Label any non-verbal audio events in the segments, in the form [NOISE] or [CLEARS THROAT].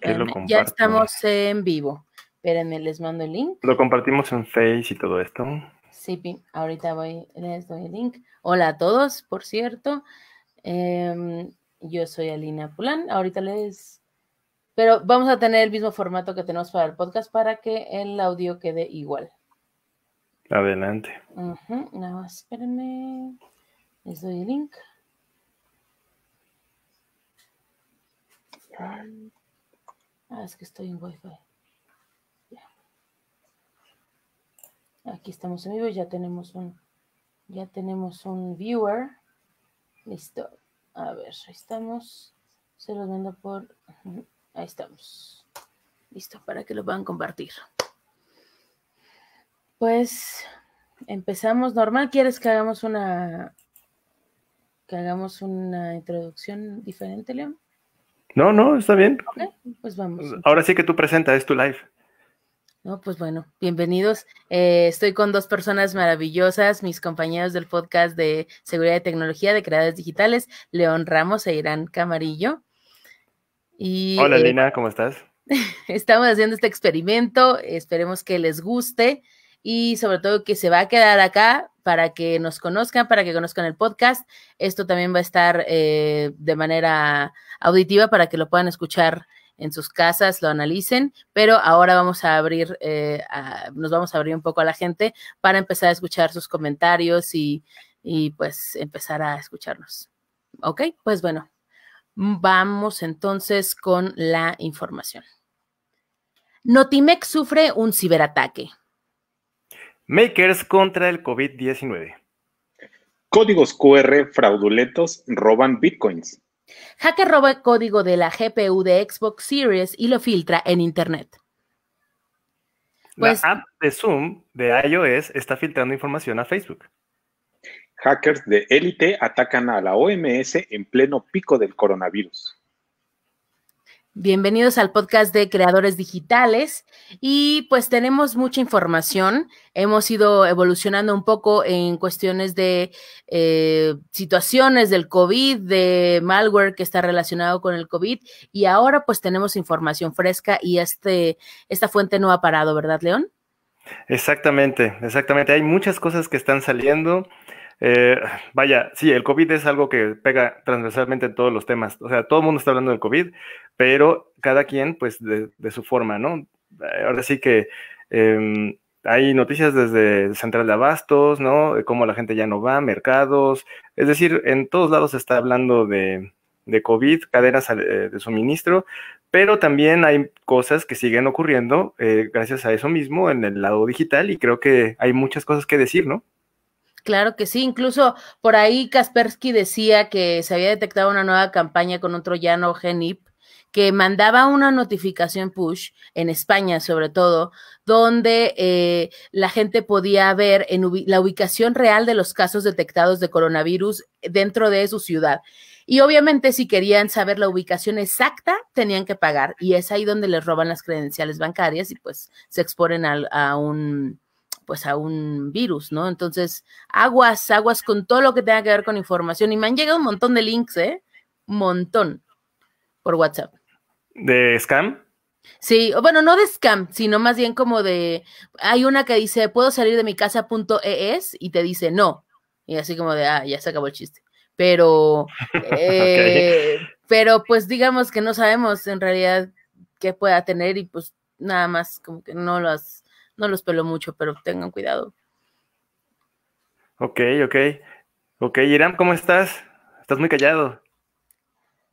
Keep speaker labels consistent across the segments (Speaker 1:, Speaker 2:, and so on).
Speaker 1: Em, ya estamos en vivo. Espérenme, les mando el link.
Speaker 2: Lo compartimos en Face y todo esto.
Speaker 1: Sí, ahorita voy, les doy el link. Hola a todos, por cierto. Em, yo soy Alina Pulán. Ahorita les... Pero vamos a tener el mismo formato que tenemos para el podcast para que el audio quede igual.
Speaker 2: Adelante.
Speaker 1: Uh espérenme. Les doy el link. Ah, es que estoy en Wi-Fi. Aquí estamos en vivo, ya tenemos un, ya tenemos un viewer. Listo. A ver, ahí estamos. Se los mando por. [LAUGHS] Ahí estamos. Listo, para que lo puedan compartir. Pues empezamos. Normal, ¿quieres que hagamos una que hagamos una introducción diferente, León?
Speaker 2: No, no, está bien. pues vamos. Ahora sí que tú presenta, es tu live.
Speaker 1: No, pues bueno, bienvenidos. Eh, estoy con dos personas maravillosas, mis compañeros del podcast de Seguridad y Tecnología de Creadores Digitales, León Ramos e Irán Camarillo. Y, Hola, eh, Lina, ¿cómo estás? [LAUGHS] Estamos haciendo este experimento, esperemos que les guste y sobre todo que se va a quedar acá para que nos conozcan, para que conozcan el podcast. Esto también va a estar eh, de manera auditiva para que lo puedan escuchar en sus casas, lo analicen, pero ahora vamos a abrir, eh, nos vamos a abrir un poco a la gente para empezar a escuchar sus comentarios y, y pues empezar a escucharnos. ¿Ok? Pues bueno, vamos entonces con la información. Notimex sufre un ciberataque.
Speaker 2: Makers contra el COVID-19. Códigos QR
Speaker 3: fraudulentos roban bitcoins.
Speaker 1: Hacker roba el código de la GPU de Xbox Series y lo filtra en Internet.
Speaker 2: Pues, la app de Zoom de iOS está filtrando información a Facebook. Hackers de élite atacan a
Speaker 3: la OMS en pleno pico del coronavirus.
Speaker 1: Bienvenidos al podcast de Creadores Digitales y pues tenemos mucha información. Hemos ido evolucionando un poco en cuestiones de eh, situaciones del COVID, de malware que está relacionado con el COVID y ahora pues tenemos información fresca y este, esta fuente no ha parado, ¿verdad, León?
Speaker 2: Exactamente, exactamente. Hay muchas cosas que están saliendo. Eh, vaya, sí, el COVID es algo que pega transversalmente en todos los temas. O sea, todo el mundo está hablando del COVID, pero cada quien, pues, de, su forma, ¿no? Eh, ahora sí que em, hay noticias desde Central de Abastos, ¿no? De cómo la gente ya no va, mercados. Es decir, en todos lados se está hablando de, COVID, cadenas eh, de suministro, pero también hay cosas que siguen ocurriendo gracias a eso mismo en el lado digital y creo que hay muchas cosas que decir, ¿no?
Speaker 1: Claro que sí, incluso por ahí Kaspersky decía que se había detectado una nueva campaña con un troyano Genip que mandaba una notificación push en España sobre todo, donde eh, la gente podía ver en la ubicación real de los casos detectados de coronavirus dentro de su ciudad. Y obviamente si querían saber la ubicación exacta, tenían que pagar. Y es ahí donde les roban las credenciales bancarias y pues se exponen a un pues a un virus, ¿no? Entonces, aguas, aguas con todo lo que tenga que ver con información. Y me han llegado un montón de links, ¿eh? Un montón por WhatsApp.
Speaker 2: ¿De scam?
Speaker 1: Sí, bueno, no de scam, sino más bien como de, hay una que dice, puedo salir de mi casa.es y te dice no. Y así como de, ah, ya se acabó el chiste. Pero, [LAUGHS] eh, pero pues digamos que no sabemos en realidad qué pueda tener y pues nada más como que no lo has no los pelo mucho, pero tengan cuidado.
Speaker 2: Ok, ok. Ok, Iram, ¿cómo estás? Estás muy callado.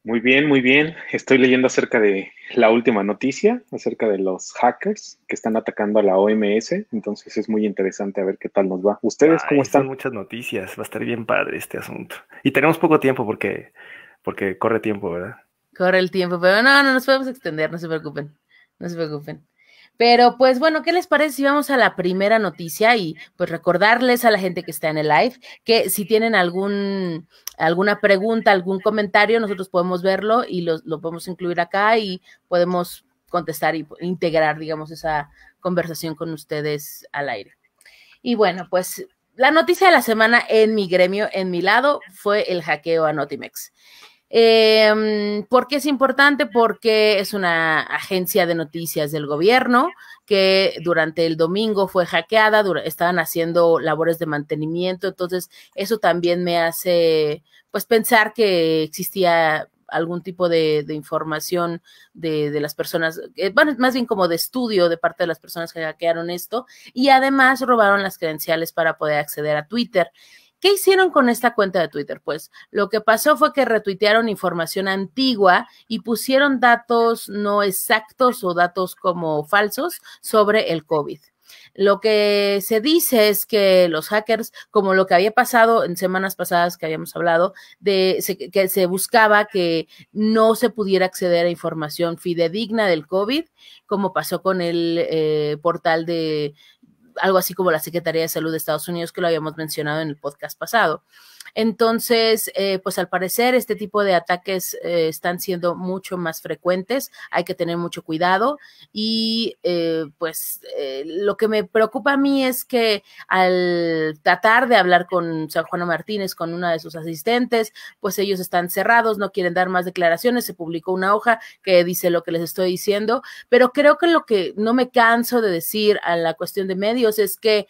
Speaker 3: Muy bien, muy bien. Estoy leyendo acerca de la última noticia, acerca de los hackers que están atacando a la OMS. Entonces es muy interesante
Speaker 2: a ver qué tal nos va. ¿Ustedes cómo están? Son muchas noticias. Va a estar bien padre este asunto. Y tenemos poco tiempo porque, porque corre tiempo, ¿verdad?
Speaker 1: Corre el tiempo, pero no, no nos podemos extender, no se preocupen. No se preocupen. Pero pues bueno, ¿qué les parece si vamos a la primera noticia y pues recordarles a la gente que está en el live que si tienen algún alguna pregunta, algún comentario, nosotros podemos verlo y lo, podemos incluir acá y podemos contestar y e integrar, digamos, esa conversación con ustedes al aire. Y bueno, pues la noticia de la semana en mi gremio, en mi lado, fue el hackeo a Notimex. Eh, ¿Por qué es importante? Porque es una agencia de noticias del gobierno que durante el domingo fue hackeada, estaban haciendo labores de mantenimiento, entonces eso también me hace pues pensar que existía algún tipo de, información de, las personas, eh, más bien como de estudio de parte de las personas que hackearon esto y además robaron las credenciales para poder acceder a Twitter. ¿Qué hicieron con esta cuenta de Twitter? Pues lo que pasó fue que retuitearon información antigua y pusieron datos no exactos o datos como falsos sobre el COVID. Lo que se dice es que los hackers, como lo que había pasado en semanas pasadas que habíamos hablado, de que se buscaba que no se pudiera acceder a información fidedigna del COVID, como pasó con el eh, portal de algo así como la Secretaría de Salud de Estados Unidos, que lo habíamos mencionado en el podcast pasado. Entonces, eh, pues al parecer este tipo de ataques eh, están siendo mucho más frecuentes, hay que tener mucho cuidado y eh, pues lo que me preocupa a mí es que al tratar de hablar con San Juan Martínez, con una de sus asistentes, pues ellos están cerrados, no quieren dar más declaraciones, se publicó una hoja que dice lo que les estoy diciendo, pero creo que lo que no me canso de decir a la cuestión de medios es que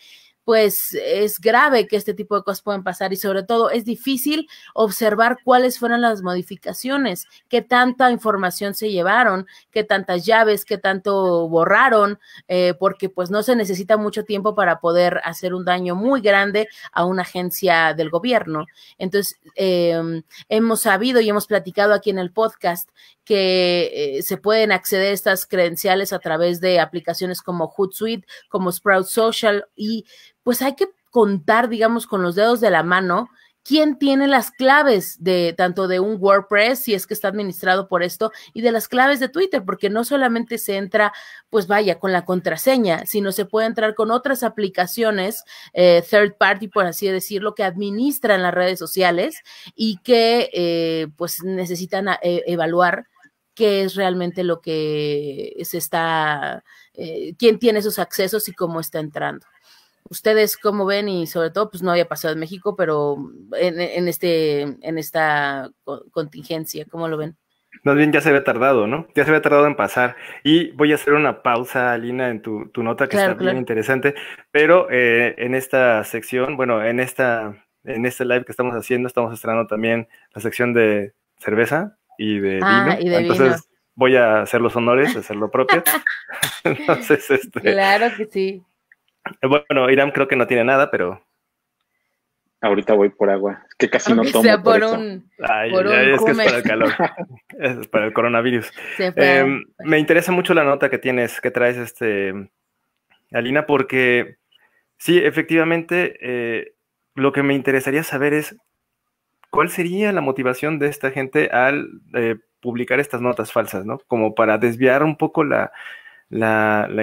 Speaker 1: pues es grave que este tipo de cosas puedan pasar y sobre todo es difícil observar cuáles fueron las modificaciones, qué tanta información se llevaron, qué tantas llaves, qué tanto borraron, eh, porque pues no se necesita mucho tiempo para poder hacer un daño muy grande a una agencia del gobierno. Entonces, em, hemos sabido y hemos platicado aquí en el podcast que eh, se pueden acceder a estas credenciales a través de aplicaciones como Hootsuite, como Sprout Social y pues hay que contar, digamos, con los dedos de la mano quién tiene las claves de tanto de un WordPress, si es que está administrado por esto, y de las claves de Twitter, porque no solamente se entra, pues vaya, con la contraseña, sino se puede entrar con otras aplicaciones, eh, third party, por así decirlo, que administran las redes sociales y que eh, pues necesitan evaluar qué es realmente lo que se está, eh, quién tiene esos accesos y cómo está entrando. Ustedes cómo ven y sobre todo, pues no había pasado en México, pero en, este, en esta contingencia, ¿cómo lo ven?
Speaker 2: Más bien ya se había tardado, ¿no? Ya se había tardado en pasar. Y voy a hacer una pausa, Alina, en tu, nota que está bien interesante. Pero eh, en esta sección, bueno, en esta en este live que estamos haciendo, estamos estrenando también la sección de cerveza. Ah, y de vino. Entonces voy a hacer los honores, hacerlo hacer lo propio. [LAUGHS] [LAUGHS] Entonces, este.
Speaker 1: Claro que sí.
Speaker 2: Bueno, Irán creo que no tiene nada, pero. Ahorita voy por agua. que casi no tomo. Sea por, un. por es que es para el calor. [LAUGHS] es para el coronavirus.
Speaker 1: Em,
Speaker 2: me interesa mucho la nota que tienes, que traes, este, Alina, porque sí, efectivamente, eh, lo que me interesaría saber es ¿Cuál sería la motivación de esta gente al eh, publicar estas notas falsas, ¿no? Como para desviar un poco la,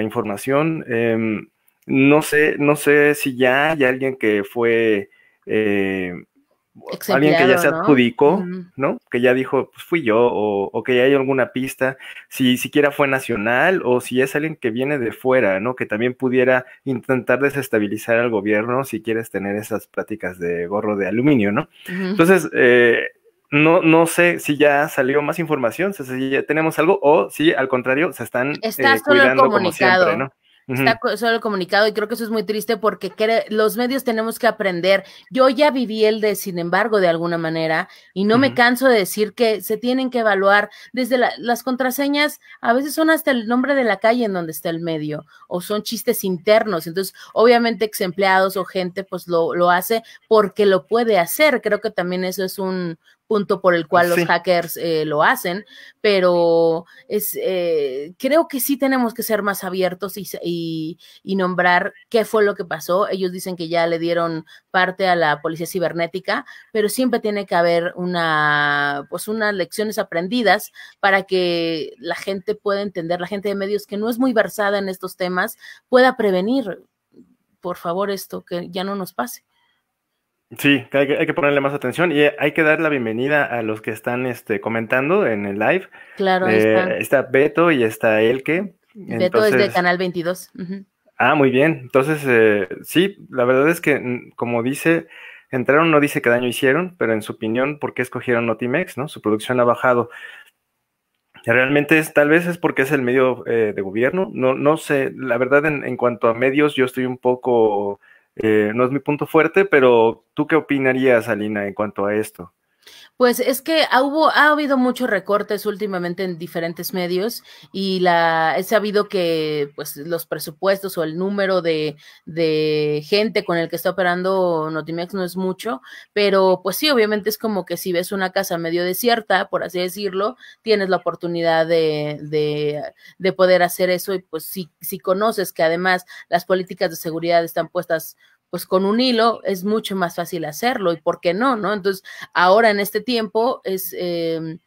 Speaker 2: información. Em, no sé, no sé si ya hay alguien que fue eh, alguien que ya se adjudicó, ¿no? Que ya dijo, pues fui yo, o, que ya hay alguna pista, si siquiera fue nacional, o si es alguien que viene de fuera, ¿no? Que también pudiera intentar desestabilizar al gobierno si quieres tener esas prácticas de gorro de aluminio, ¿no?
Speaker 1: Entonces,
Speaker 2: eh, no, no sé si ya salió más información, si ya tenemos algo, o si al contrario se están eh, cuidando como siempre, ¿no? está
Speaker 1: solo comunicado y creo que eso es muy triste porque los medios tenemos que aprender. Yo ya viví el de, sin embargo, de alguna manera, y no me canso de decir que se tienen que evaluar desde las contraseñas, a veces son hasta el nombre de la calle en donde está el medio, o son chistes internos. Entonces, obviamente, ex empleados o gente, pues lo, lo hace porque lo puede hacer. Creo que también eso es un punto por el cual los hackers eh, lo hacen, pero es, eh, creo que sí tenemos que ser más abiertos y, y, y, nombrar qué fue lo que pasó. Ellos dicen que ya le dieron parte a la policía cibernética, pero siempre tiene que haber una, pues unas lecciones aprendidas para que la gente pueda entender, la gente de medios que no es muy versada en estos temas pueda prevenir, por favor, esto que ya no nos pase.
Speaker 2: Sí, hay que, ponerle más atención y eh, hay que dar la bienvenida a los que están este, comentando en el live.
Speaker 1: Claro, eh, está.
Speaker 2: está. Beto y está Elke. Beto es de
Speaker 1: Canal 22.
Speaker 2: Ah, muy bien. Entonces, eh, sí, la verdad es que, mm, como dice, entraron, no dice qué daño hicieron, pero en su opinión, ¿por qué escogieron Notimex? ¿no? Su producción ha bajado. Realmente es, tal vez es porque es el medio de gobierno. No, no sé, la verdad, en cuanto a medios, yo estoy un poco eh, no es mi punto fuerte, pero ¿tú qué opinarías, Alina, en cuanto a esto?
Speaker 1: Pues es que hubo, ha habido muchos recortes últimamente en diferentes medios y la, he sabido que pues, los presupuestos o el número de, de gente con el que está operando Notimex no es mucho, pero pues sí, obviamente es como que si ves una casa medio desierta, por así decirlo, tienes la oportunidad de, de, de poder hacer eso y pues si, si conoces que además las políticas de seguridad están puestas pues con un hilo es mucho más fácil hacerlo y por qué no, ¿no? Entonces, ahora en este tiempo es, em,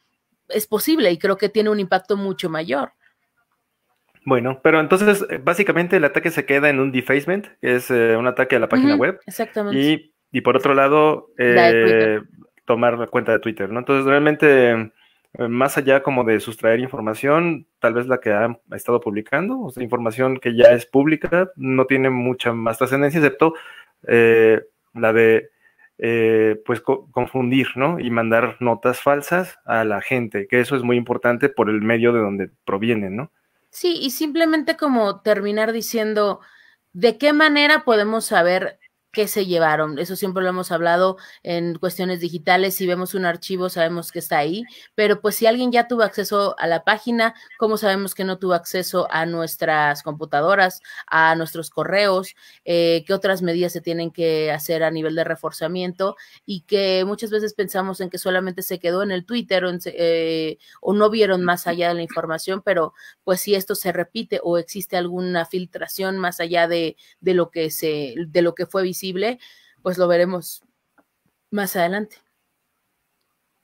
Speaker 1: es posible y creo que tiene un impacto mucho mayor.
Speaker 2: Bueno, pero entonces eh, básicamente el ataque se queda en un defacement, que es eh, un ataque a la página web.
Speaker 1: Exactamente.
Speaker 2: Y, por otro lado, eh, tomar la cuenta de Twitter, ¿no? Entonces realmente eh, más allá como de sustraer información, tal vez la que ha estado publicando, o sea, información que ya es pública, no tiene mucha más trascendencia, excepto eh, la de eh, pues confundir, ¿no? Y mandar notas falsas a la gente, que eso es muy importante por el medio de donde provienen, ¿no?
Speaker 1: Sí, y simplemente como terminar diciendo, ¿de qué manera podemos saber qué se llevaron. Eso siempre lo hemos hablado en cuestiones digitales. Si vemos un archivo, sabemos que está ahí. Pero pues si alguien ya tuvo acceso a la página, ¿cómo sabemos que no tuvo acceso a nuestras computadoras, a nuestros correos? Eh, ¿Qué otras medidas se tienen que hacer a nivel de reforzamiento? Y que muchas veces pensamos en que solamente se quedó en el Twitter o, eh, no vieron más allá de la información, pero pues si esto se repite o existe alguna filtración más allá de, de lo que se, de lo que fue visible pues lo veremos más adelante.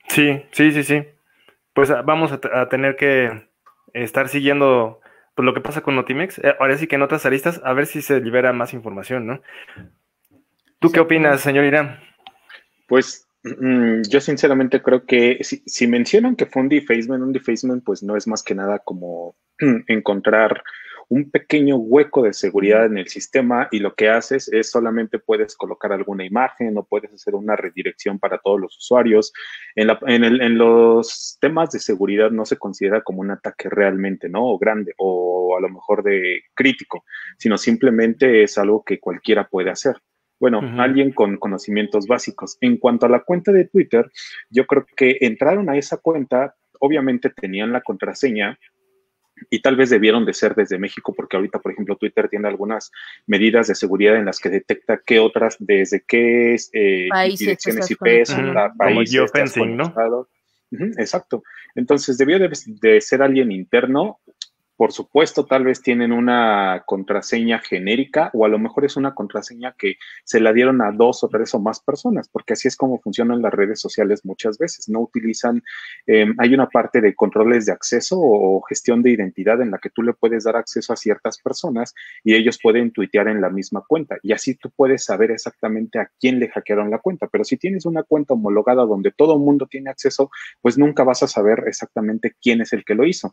Speaker 2: Sí, sí, sí, sí. Pues ah, vamos a, tener que estar siguiendo pues, lo que pasa con Notimex. Eh, ahora sí que en otras aristas, a ver si se libera más información, ¿no? ¿Tú qué opinas, señor Irán?
Speaker 3: Pues mm, yo sinceramente creo que si, si mencionan que fue un defacement, un defacement pues no es más que nada como [CLEARS THROAT] encontrar un pequeño hueco de seguridad en el sistema y lo que haces es solamente puedes colocar alguna imagen o puedes hacer una redirección para todos los usuarios. En, los temas de seguridad no se considera como un ataque realmente, ¿no? grande o a lo mejor de crítico, sino simplemente es algo que cualquiera puede hacer. Bueno, alguien con conocimientos básicos. En cuanto a la cuenta de Twitter, yo creo que entraron a esa cuenta, obviamente tenían la contraseña, y tal vez debieron de ser desde México, porque ahorita, por ejemplo, Twitter tiene algunas medidas de seguridad en las que detecta qué otras, desde qué eh, direcciones IP, son país, exacto. Entonces, debió de, ser alguien interno por supuesto, tal vez tienen una contraseña genérica o a lo mejor es una contraseña que se la dieron a dos o tres o más personas, porque así es como funcionan las redes sociales muchas veces. No utilizan, em, hay una parte de controles de acceso o gestión de identidad en la que tú le puedes dar acceso a ciertas personas y ellos pueden tuitear en la misma cuenta. Y así tú puedes saber exactamente a quién le hackearon la cuenta. Pero si tienes una cuenta homologada donde todo el mundo tiene acceso, pues nunca vas a saber exactamente quién es el que lo hizo.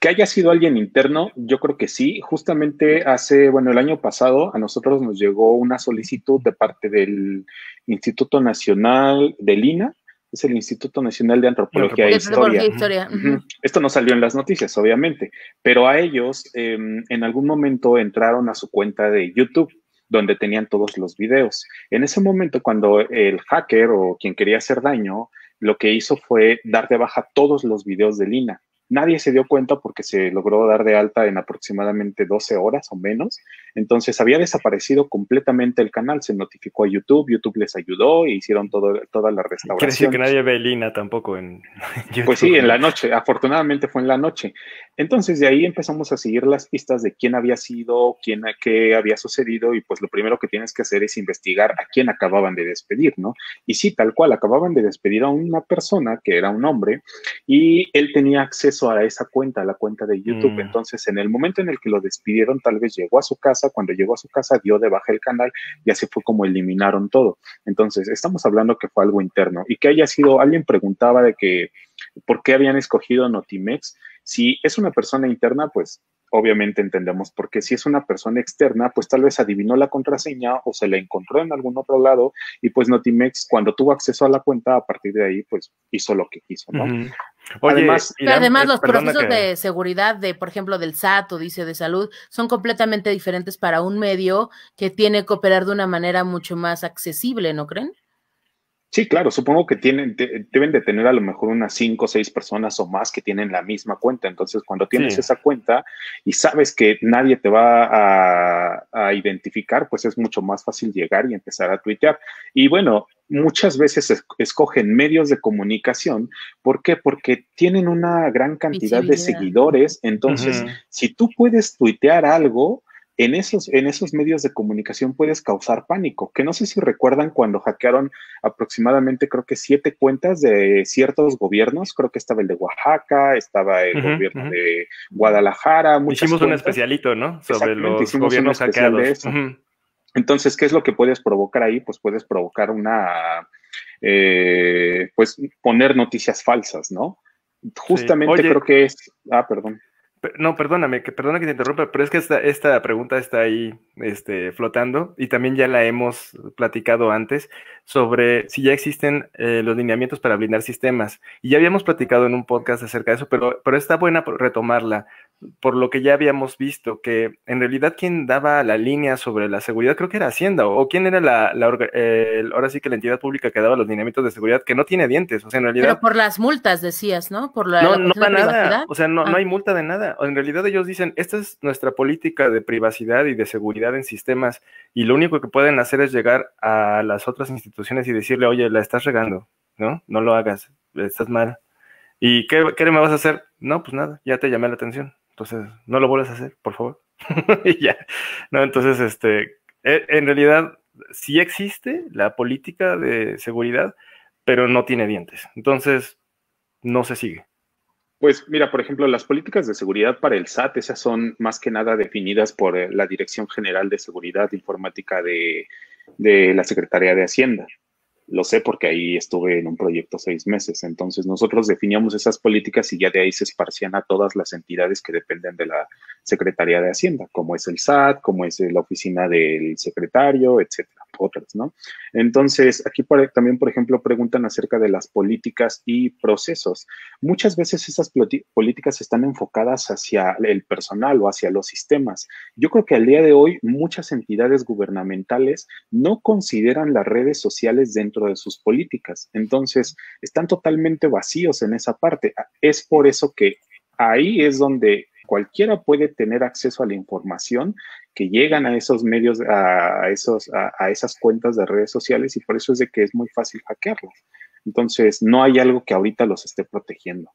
Speaker 3: Que haya sido alguien interno, yo creo que sí. Justamente hace, bueno, el año pasado a nosotros nos llegó una solicitud de parte del Instituto Nacional de Lina, es el Instituto Nacional de Antropología, e Historia. E Esto no salió en las noticias, obviamente, pero a ellos em, en algún momento entraron a su cuenta de YouTube donde tenían todos los videos. En ese momento, cuando el hacker o quien quería hacer daño, lo que hizo fue dar de baja todos los videos de Lina Nadie se dio cuenta porque se logró dar de alta en aproximadamente 12 horas o menos. Entonces había desaparecido completamente el canal. Se notificó a YouTube, YouTube les ayudó e hicieron todo, toda la restauración. que nadie
Speaker 2: ve Lina tampoco en
Speaker 3: YouTube. [LAUGHS] Pues sí, en la noche. Afortunadamente fue en la noche. Entonces de ahí empezamos a seguir las pistas de quién había sido, quién qué había sucedido y pues lo primero que tienes que hacer es investigar a quién acababan de despedir, ¿no? Y sí, tal cual, acababan de despedir a una persona que era un hombre y él tenía acceso a esa cuenta, a la cuenta de YouTube. Mm. Entonces en el momento en el que lo despidieron, tal vez llegó a su casa, cuando llegó a su casa dio de baja el canal y así fue como eliminaron todo. Entonces estamos hablando que fue algo interno y que haya sido, alguien preguntaba de que por qué habían escogido Notimex. Si es una persona interna, pues obviamente entendemos porque si es una persona externa, pues tal vez adivinó la contraseña o se la encontró en algún otro lado y pues Notimex cuando tuvo acceso a la cuenta a partir de ahí pues hizo lo que quiso, ¿no? Pero además, eh, los procesos de
Speaker 1: seguridad de, por ejemplo, del SAT o dice de salud son completamente diferentes para un medio que tiene que operar de una manera mucho más accesible, ¿no creen?
Speaker 3: Sí, claro, supongo que tienen, deben de tener a lo mejor unas cinco o seis personas o más que tienen la misma cuenta. Entonces, cuando tienes esa cuenta y sabes que nadie te va a, identificar, pues es mucho más fácil llegar y empezar a tuitear. Y bueno, muchas veces escogen medios de comunicación. ¿Por qué? Porque tienen una gran cantidad de seguidores. Entonces, si tú puedes tuitear algo, en esos, en esos medios de comunicación puedes causar pánico, que no sé si recuerdan cuando hackearon aproximadamente creo que siete cuentas de ciertos gobiernos, creo que estaba el de Oaxaca, estaba el gobierno de
Speaker 2: Guadalajara. Hicimos un especialito, ¿no? Sobre los gobiernos hackeados.
Speaker 3: Entonces, ¿qué es lo que puedes provocar ahí? Pues puedes provocar una, eh, pues poner noticias falsas, ¿no? Justamente creo que es, ah, perdón.
Speaker 2: No, perdóname, que, perdona que te interrumpa, pero es que esta, esta pregunta está ahí este, flotando y también ya la hemos platicado antes sobre si ya existen eh, los lineamientos para blindar sistemas. Y ya habíamos platicado en un podcast acerca de eso, pero, pero está buena retomarla por lo que ya habíamos visto, que en realidad quien daba la línea sobre la seguridad creo que era Hacienda, o, quién era la, ahora sí que la entidad pública que daba los dinamitos de seguridad, que no tiene dientes, o sea, en realidad... Pero
Speaker 1: por las multas decías, ¿no? Por la, no, no da nada,
Speaker 2: o sea, no, ah. hay multa de nada, en realidad ellos dicen, esta es nuestra política de privacidad y de seguridad en sistemas, y lo único que pueden hacer es llegar a las otras instituciones y decirle, oye, la estás regando, ¿no? No lo hagas, estás mal. ¿Y qué, qué me vas a hacer? No, pues nada, ya te llamé la atención. Entonces, no lo vuelvas a hacer, por favor. [LAUGHS] y ya. No, entonces, este, e, en realidad, sí existe la política de seguridad, pero no tiene dientes. Entonces, no se sigue.
Speaker 3: Pues mira, por ejemplo, las políticas de seguridad para el SAT, esas son más que nada definidas por eh, la Dirección General de Seguridad Informática de, de la Secretaría de Hacienda. Lo sé porque ahí estuve en un proyecto seis meses. Entonces nosotros definíamos esas políticas y ya de ahí se esparcían a todas las entidades que dependen de la Secretaría de Hacienda, como es el SAT, como es la oficina del secretario, etcétera otras, ¿no? Entonces, aquí también, por ejemplo, preguntan acerca de las políticas y procesos. Muchas veces esas políticas están enfocadas hacia el personal o hacia los sistemas. Yo creo que al día de hoy muchas entidades gubernamentales no consideran las redes sociales dentro de sus políticas. Entonces, están totalmente vacíos en esa parte. Es por eso que ahí es donde cualquiera puede tener acceso a la información que llegan a esos medios, a, esos, a, esas cuentas de redes sociales y por eso es de que es muy fácil hackearlos. Entonces, no hay algo que ahorita los esté protegiendo.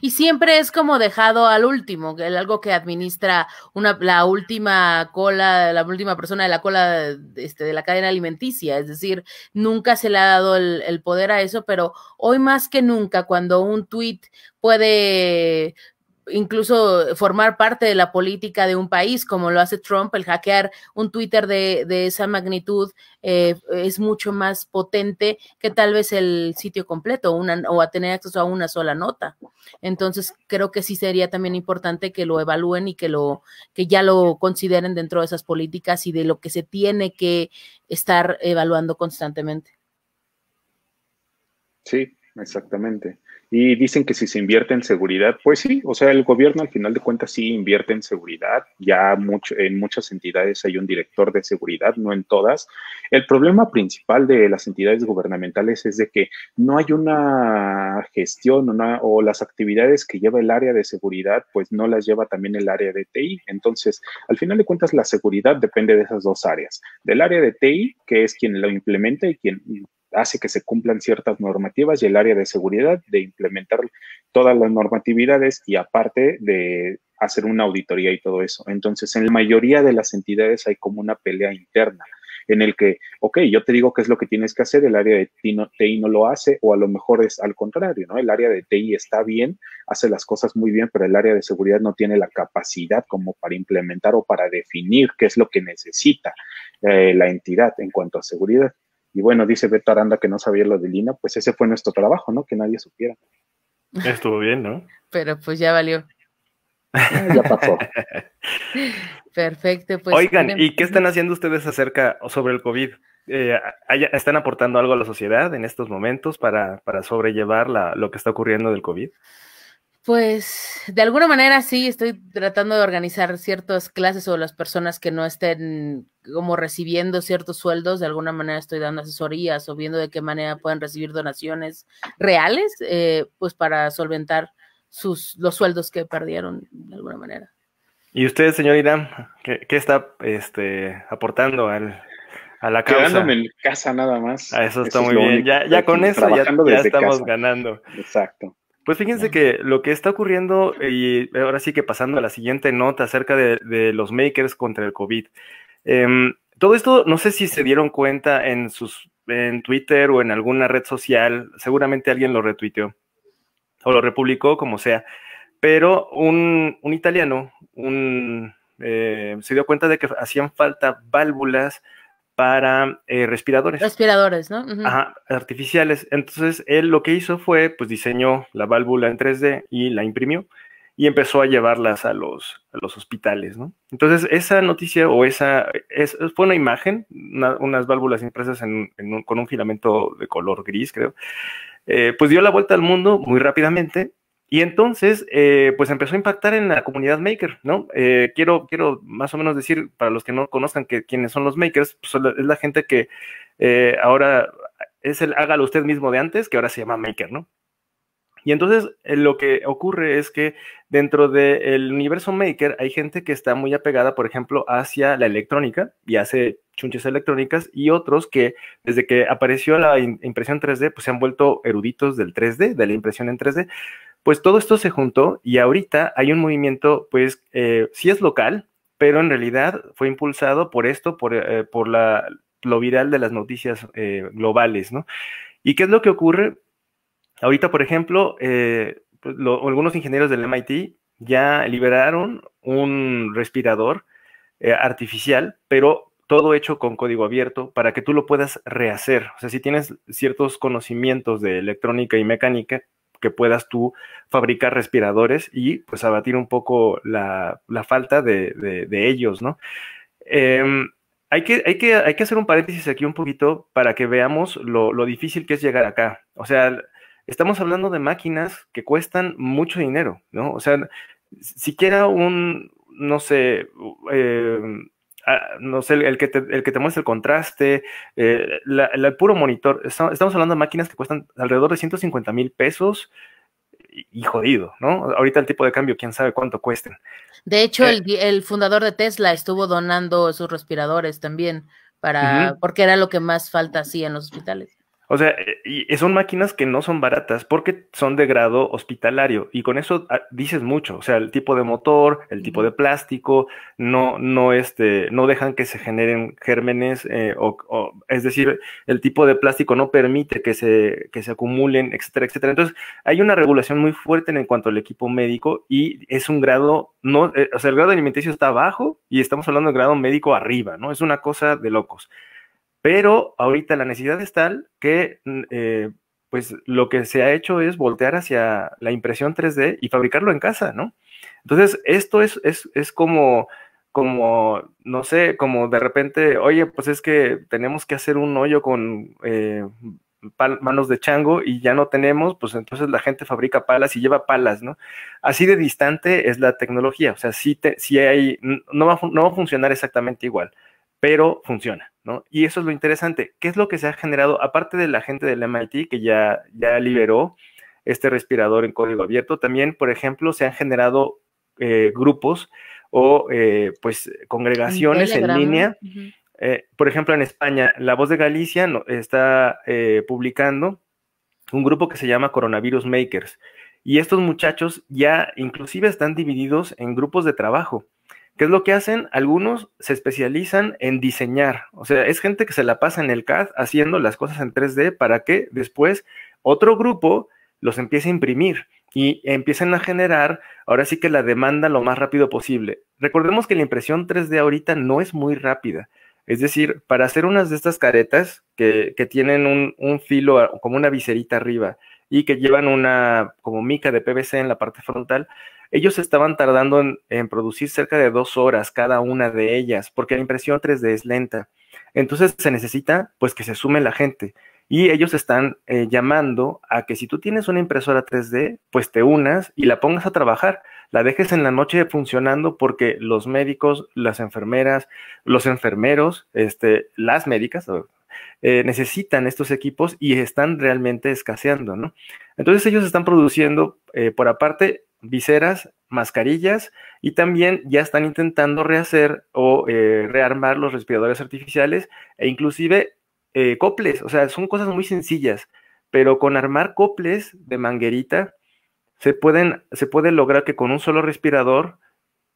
Speaker 1: Y siempre es como dejado al último, algo que administra una, la última cola, la última persona de la cola este, de, la cadena alimenticia. Es decir, nunca se le ha dado el, poder a eso, pero hoy más que nunca, cuando un tweet puede incluso formar parte de la política de un país, como lo hace Trump, el hackear un Twitter de, esa magnitud eh, es mucho más potente que tal vez el sitio completo o a tener acceso a una sola nota. Entonces, creo que sí sería también importante que lo evalúen y que, lo, que ya lo consideren dentro de esas políticas y de lo que se tiene que estar evaluando constantemente.
Speaker 3: Sí, exactamente. Y dicen que si se invierte en seguridad, pues sí, o sea, el gobierno al final de cuentas sí invierte en seguridad, ya en muchas entidades hay un director de seguridad, no en todas. El problema principal de las entidades gubernamentales es de que no hay una gestión o las actividades que lleva el área de seguridad, pues no las lleva también el área de TI. Entonces, al final de cuentas, la seguridad depende de esas dos áreas, del área de TI, que es quien lo implementa y quien hace que se cumplan ciertas normativas y el área de seguridad de implementar todas las normatividades y aparte de hacer una auditoría y todo eso. Entonces, en la mayoría de las entidades hay como una pelea interna en el que, ok, yo te digo qué es lo que tienes que hacer, el área de TI no, lo hace, o a lo mejor es al contrario, ¿no? El área de TI está bien, hace las cosas muy bien, pero el área de seguridad no tiene la capacidad como para implementar o para definir qué es lo que necesita eh, la entidad en cuanto a seguridad. Y bueno, dice Beto Aranda que no sabía lo de Lina, pues ese fue nuestro trabajo, ¿no? Que
Speaker 2: nadie supiera. Estuvo bien,
Speaker 1: ¿no? Pero pues ya valió.
Speaker 2: Ah, ya pasó. [LAUGHS]
Speaker 1: Perfecto, pues. Oigan, ¿y qué están
Speaker 2: haciendo ustedes acerca sobre el COVID? Eh, ¿Están aportando algo a la sociedad en estos momentos para, para sobrellevar lo que está ocurriendo del COVID?
Speaker 1: Pues de alguna manera sí, estoy tratando de organizar ciertas clases o las personas que no estén como recibiendo ciertos sueldos, de alguna manera estoy dando asesorías o viendo de qué manera pueden recibir donaciones reales, eh, pues para solventar sus, los sueldos que perdieron de alguna manera.
Speaker 2: ¿Y usted, señor Irán, qué, está este, aportando al, a la causa. Quedándome en
Speaker 3: casa nada más. Ah, eso está muy bien. Ya, con eso ya estamos ganando. Exacto.
Speaker 2: Pues fíjense que lo que está ocurriendo, y ahora sí que pasando a la siguiente nota acerca de, los makers contra el COVID. Em, todo esto, no sé si se dieron cuenta en sus en Twitter o en alguna red social, seguramente alguien lo retuiteó o lo republicó, como sea, pero un, italiano eh, se dio cuenta de que hacían falta válvulas para eh, respiradores.
Speaker 1: Respiradores, ¿no?
Speaker 2: artificiales. Entonces, él lo que hizo fue, pues diseñó la válvula en 3D y la imprimió y empezó a llevarlas a los, hospitales, ¿no? Entonces, esa noticia o esa, fue una imagen, unas válvulas impresas con un filamento de color gris, creo, eh, pues dio la vuelta al mundo muy rápidamente y entonces, eh, pues empezó a impactar en la comunidad maker, ¿no? Eh, quiero, quiero más o menos decir, para los que no conozcan que, quiénes son los makers, pues, es la gente que eh, ahora es el hágalo usted mismo de antes, que ahora se llama maker, ¿no? Y entonces lo que ocurre es que dentro del universo maker hay gente que está muy apegada, por ejemplo, hacia la electrónica y hace chunches electrónicas y otros que desde que apareció la impresión 3D, pues se han vuelto eruditos del 3D, de la impresión en 3D pues todo esto se juntó y ahorita hay un movimiento, pues eh, sí es local, pero en realidad fue impulsado por esto, por, eh, la, lo viral de las noticias eh, globales, ¿no? ¿Y qué es lo que ocurre? Ahorita, por ejemplo, eh, pues, algunos ingenieros del MIT ya liberaron un respirador artificial, pero todo hecho con código abierto para que tú lo puedas rehacer. O sea, si tienes ciertos conocimientos de electrónica y mecánica, que puedas tú fabricar respiradores y pues abatir un poco la, falta de, ellos, ¿no? Em, hay que, hay, que, hay que hacer un paréntesis aquí un poquito para que veamos lo, lo difícil que es llegar acá. O sea, estamos hablando de máquinas que cuestan mucho dinero, ¿no? O sea, siquiera un, no sé, eh, Ah, no sé, el que te, el que te muestra el contraste, eh, el puro monitor. Estamos hablando de máquinas que cuestan alrededor de 150 mil pesos y jodido, ¿no? Ahorita el tipo de cambio, quién sabe cuánto cuesten.
Speaker 1: De hecho, eh, el, fundador de Tesla estuvo donando sus respiradores también para, porque era lo que más falta hacía en los hospitales.
Speaker 2: O sea, eh, y son máquinas que no son baratas porque son de grado hospitalario y con eso ah, dices mucho, o sea, el tipo de motor, el tipo de plástico, no, no, este, no dejan que se generen gérmenes, eh, o, es decir, el tipo de plástico no permite que se, que se acumulen, etcétera, etcétera. Entonces, hay una regulación muy fuerte en cuanto al equipo médico y es un grado, no, eh, o sea, el grado alimenticio está abajo y estamos hablando del grado médico arriba, ¿no? Es una cosa de locos. Pero ahorita la necesidad es tal que, mm, eh, pues, lo que se ha hecho es voltear hacia la impresión 3D y fabricarlo en casa, ¿no? Entonces, esto es, es, es como como, no sé, como de repente, oye, pues es que tenemos que hacer un hoyo con eh, manos de chango y ya no tenemos, pues entonces la gente fabrica palas y lleva palas, ¿no? Así de distante es la tecnología, o sea, sí, te, sí hay, no va, no va a funcionar exactamente igual, pero funciona. ¿no? Y eso es lo interesante. ¿Qué es lo que se ha generado, aparte de la gente del MIT que ya, ya liberó este respirador en código abierto? También, por ejemplo, se han generado eh, grupos o eh, pues congregaciones en, línea. Eh, por ejemplo, en España, La Voz de Galicia está publicando un grupo que se llama Coronavirus Makers. Y estos muchachos ya inclusive están divididos en grupos de trabajo. ¿Qué es lo que hacen? Algunos se especializan en diseñar, o sea, es gente que se la pasa en el CAD haciendo las cosas en 3D para que después otro grupo los empiece a imprimir y empiecen a generar ahora sí que la demanda lo más rápido posible. Recordemos que la impresión 3D ahorita no es muy rápida. Es decir, para hacer unas de estas caretas que, que tienen un, un, filo como una viserita arriba y que llevan una como mica de PVC en la parte frontal, ellos estaban tardando en, producir cerca de dos horas cada una de ellas, porque la impresión 3D es lenta. Entonces se necesita pues que se sume la gente. Y ellos están eh, llamando a que si tú tienes una impresora 3D, pues te unas y la pongas a trabajar. La dejes en la noche funcionando porque los médicos, las enfermeras, los enfermeros, este, las médicas, eh, necesitan estos equipos y están realmente escaseando, ¿no? Entonces ellos están produciendo eh, por aparte viseras, mascarillas y también ya están intentando rehacer o eh, rearmar los respiradores artificiales e inclusive coples, o sea, son cosas muy sencillas, pero con armar coples de manguerita se, pueden, se puede lograr que con un solo respirador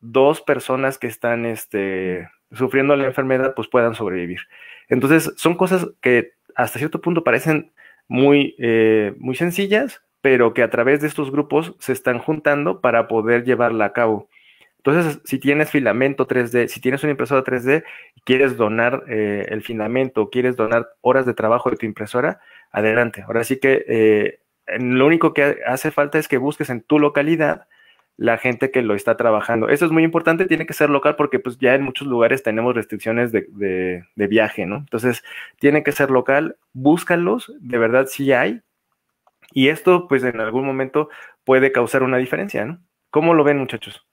Speaker 2: dos personas que están este, sufriendo la enfermedad, pues puedan sobrevivir. Entonces, son cosas que hasta cierto punto parecen muy, eh, muy sencillas, pero que a través de estos grupos se están juntando para poder llevarla a cabo. Entonces, si tienes filamento 3D, si tienes una impresora 3D y quieres donar eh, el filamento, quieres donar horas de trabajo de tu impresora, adelante. Ahora sí que eh, lo único que hace falta es que busques en tu localidad la gente que lo está trabajando. Eso es muy importante, tiene que ser local porque pues ya en muchos lugares tenemos restricciones de, viaje, ¿no? Entonces, tiene que ser local, búscalos, de verdad si hay. Y esto pues en algún momento puede causar una diferencia, ¿no? ¿Cómo lo ven muchachos?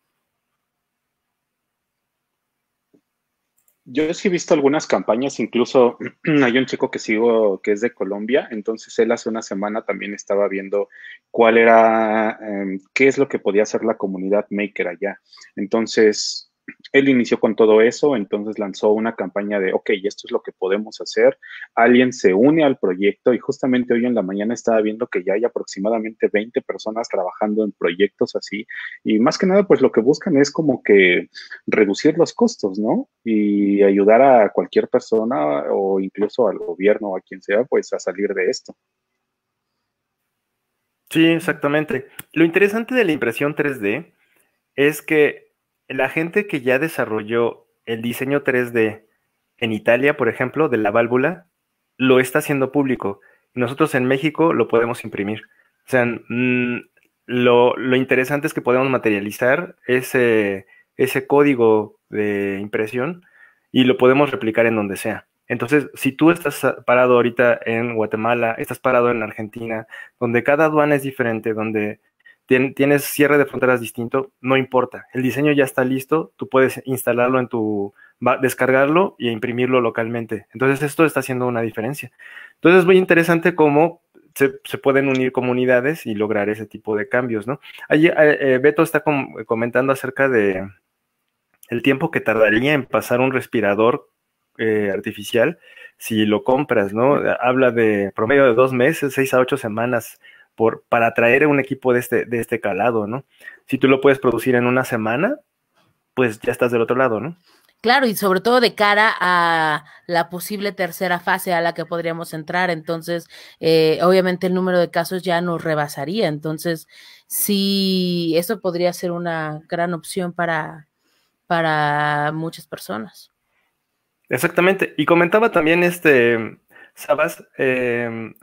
Speaker 3: Yo sí he visto algunas campañas, incluso [CLEARS THROAT] hay un chico que sigo que es de Colombia, entonces él hace una semana también estaba viendo cuál era, em, qué es lo que podía hacer la comunidad maker allá. Entonces, él inició con todo eso, entonces lanzó una campaña de, ok, esto es lo que podemos hacer. Alguien se une al proyecto y justamente hoy en la mañana estaba viendo que ya hay aproximadamente 20 personas trabajando en proyectos así. Y más que nada, pues lo que buscan es como que reducir los costos, ¿no? Y ayudar a cualquier persona o incluso al gobierno o a quien sea, pues a salir de esto.
Speaker 2: Sí, exactamente. Lo interesante de la impresión 3D es que la gente que ya desarrolló el diseño 3D en Italia, por ejemplo, de la válvula, lo está haciendo público. Nosotros en México lo podemos imprimir. O sea, mm, lo, interesante es que podemos materializar ese código de impresión y lo podemos replicar en donde sea. Entonces, si tú estás parado ahorita en Guatemala, estás parado en Argentina, donde cada aduana es diferente, donde tienes cierre de fronteras distinto, no importa. El diseño ya está listo, tú puedes instalarlo en tu, descargarlo y imprimirlo localmente. Entonces esto está haciendo una diferencia. Entonces es muy interesante cómo se, pueden unir comunidades y lograr ese tipo de cambios, ¿no? Allí, eh, eh, Beto está comentando acerca de el tiempo que tardaría en pasar un respirador eh, artificial si lo compras, ¿no? Habla de promedio de dos meses, seis a ocho semanas para traer un equipo de este, de este calado, ¿no? Si tú lo puedes producir en una semana, pues ya estás del otro lado, ¿no?
Speaker 1: Claro, y sobre todo de cara a la posible tercera fase a la que podríamos entrar. Entonces, eh, obviamente el número de casos ya nos rebasaría. Entonces, sí, eso podría ser una gran opción para, para muchas personas.
Speaker 2: Exactamente. Y comentaba también este, Sabas, eh,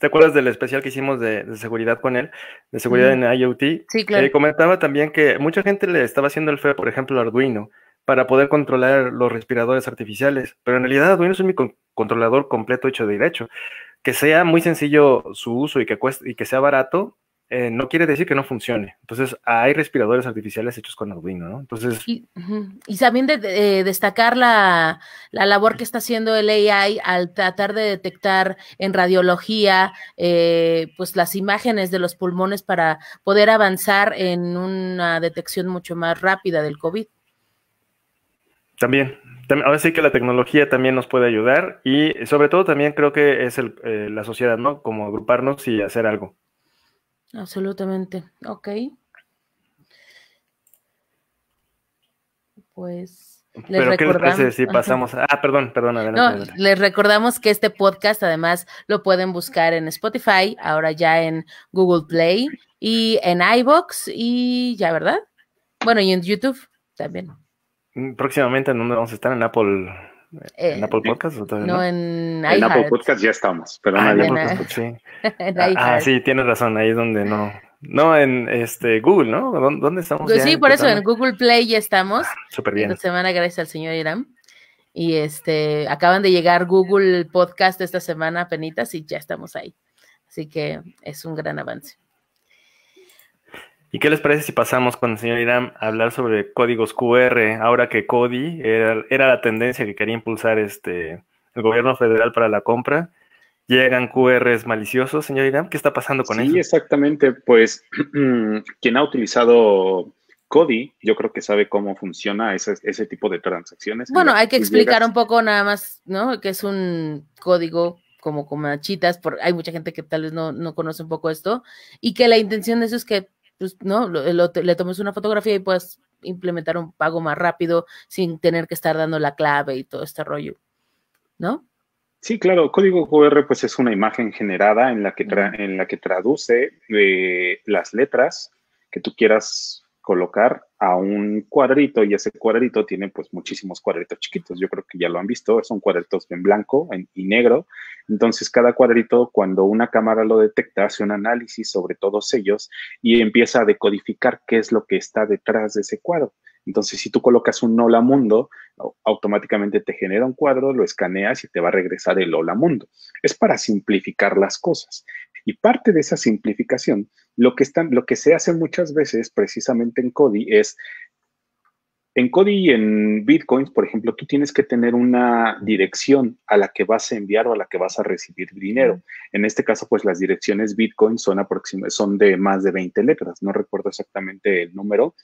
Speaker 2: ¿Te acuerdas del especial que hicimos de, seguridad con él? De seguridad en IoT. Sí, claro. Eh, comentaba también que mucha gente le estaba haciendo el feo, por ejemplo, Arduino, para poder controlar los respiradores artificiales. Pero en realidad Arduino es un controlador completo hecho de derecho. Que sea muy sencillo su uso y que, y que sea barato, eh, no quiere decir que no funcione. Entonces, hay respiradores artificiales hechos con Arduino, ¿no? Entonces.
Speaker 1: Y, también de, eh, destacar la, labor que está haciendo el AI al tratar de detectar en radiología, eh, pues las imágenes de los pulmones para poder avanzar en una detección mucho más rápida del COVID.
Speaker 2: También, ahora sí que la tecnología también nos puede ayudar y sobre todo también creo que es la sociedad, ¿no? Como agruparnos y hacer algo.
Speaker 1: Absolutamente. Ok. Pues. Les recordamos... si pasamos?
Speaker 2: Ah, perdón, perdón. no,
Speaker 1: les recordamos que este podcast además lo pueden buscar en Spotify, ahora ya en Google Play y en iBox y ya, ¿verdad? Bueno, y en YouTube también.
Speaker 2: Mm, próximamente en vamos a estar en Apple ¿En eh, Apple Podcast o todavía no? No,
Speaker 1: en, en Apple
Speaker 2: Podcast ya estamos, pero ah, en, Apple Podcast, sí.
Speaker 1: [LAUGHS] ah, ah sí,
Speaker 2: tienes razón, ahí es donde no. No, en este Google, ¿no? ¿Dónde estamos? Pues sí, por eso en
Speaker 1: Google Play ya estamos. Ah, Súper bien. Esta semana, gracias al señor Irán. Y este, acaban de llegar Google Podcast esta semana, penitas, y ya estamos ahí. Así que es un gran avance.
Speaker 2: ¿Y qué les parece si pasamos con el señor Irán a hablar sobre códigos QR, ahora que CODI era, la tendencia que quería impulsar este, el gobierno federal para la compra? Llegan QRs maliciosos, señor Irán, ¿qué está pasando con eso? Sí,
Speaker 3: exactamente, pues [CLEARS THROAT] quien ha utilizado CODI, yo creo que sabe cómo funciona ese, tipo de transacciones. Bueno, hay que explicar un
Speaker 1: poco nada más, ¿no? Que es un código como con machitas, por, hay mucha gente que tal vez no conoce un poco esto, y que la intención de eso es que pues, ¿no? Eh, le tomes una fotografía y puedas implementar un pago más rápido sin tener que estar dando la clave y todo este rollo, ¿no?
Speaker 3: Sí, claro, código QR pues es una imagen generada en la que, en la que traduce eh, las letras que tú quieras colocar a un cuadrito y ese cuadrito tiene pues muchísimos cuadritos chiquitos. Yo creo que ya lo han visto, son cuadritos en blanco y negro. Entonces cada cuadrito cuando una cámara lo detecta hace un análisis sobre todos ellos y empieza a decodificar qué es lo que está detrás de ese cuadro. Entonces, si tú colocas un hola mundo, automáticamente te genera un cuadro, lo escaneas y te va a regresar el hola mundo. Es para simplificar las cosas. Y parte de esa simplificación, lo que, están, lo que se hace muchas veces precisamente en CODI es, en CODI y en Bitcoins, por ejemplo, tú tienes que tener una dirección a la que vas a enviar o a la que vas a recibir dinero. En este caso, pues las direcciones Bitcoin son, son de más de 20 letras, no recuerdo exactamente el número,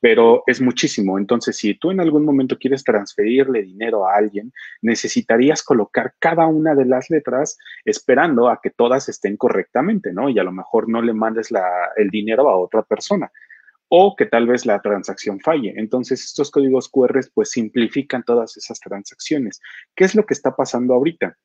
Speaker 3: pero es muchísimo. Entonces, si tú en algún momento quieres transferirle dinero a alguien, necesitarías colocar cada una de las letras esperando a que todas estén correctamente, ¿no? Y a lo mejor no le mandes el dinero a otra persona o que tal vez la transacción falle. Entonces, estos códigos QR pues simplifican todas esas transacciones. ¿Qué es lo que está pasando ahorita?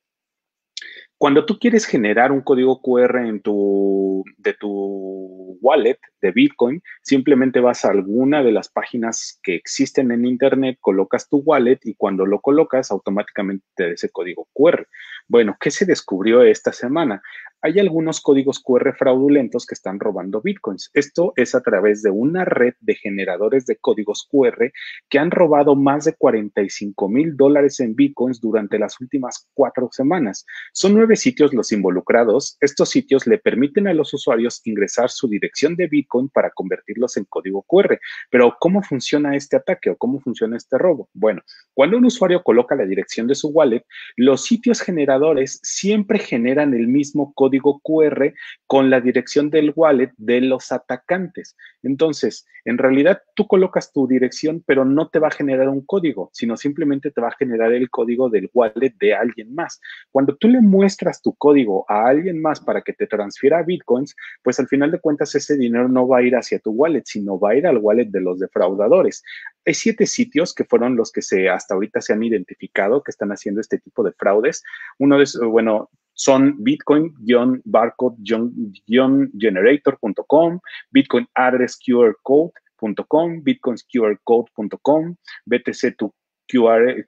Speaker 3: Cuando tú quieres generar un código QR en tu, de tu wallet de Bitcoin, simplemente vas a alguna de las páginas que existen en Internet, colocas tu wallet y cuando lo colocas automáticamente te da ese código QR. Bueno, ¿qué se descubrió esta semana? hay algunos códigos QR fraudulentos que están robando bitcoins. Esto es a través de una red de generadores de códigos QR que han robado más de 45 mil dólares en bitcoins durante las últimas cuatro semanas. Son nueve sitios los involucrados. Estos sitios le permiten a los usuarios ingresar su dirección de bitcoin para convertirlos en código QR. Pero ¿cómo funciona este ataque o cómo funciona este robo? Bueno, cuando un usuario coloca la dirección de su wallet, los sitios generadores siempre generan el mismo código código QR con la dirección del wallet de los atacantes. Entonces, en realidad tú colocas tu dirección, pero no te va a generar un código, sino simplemente te va a generar el código del wallet de alguien más. Cuando tú le muestras tu código a alguien más para que te transfiera bitcoins, pues al final de cuentas ese dinero no va a ir hacia tu wallet, sino va a ir al wallet de los defraudadores. Hay siete sitios que fueron los que se hasta ahorita se han identificado que están haciendo este tipo de fraudes. Uno de bueno, son bitcoin-barcode-generator.com, bitcoin address QR code bitcoinsqrcode.com, BTC tu QR,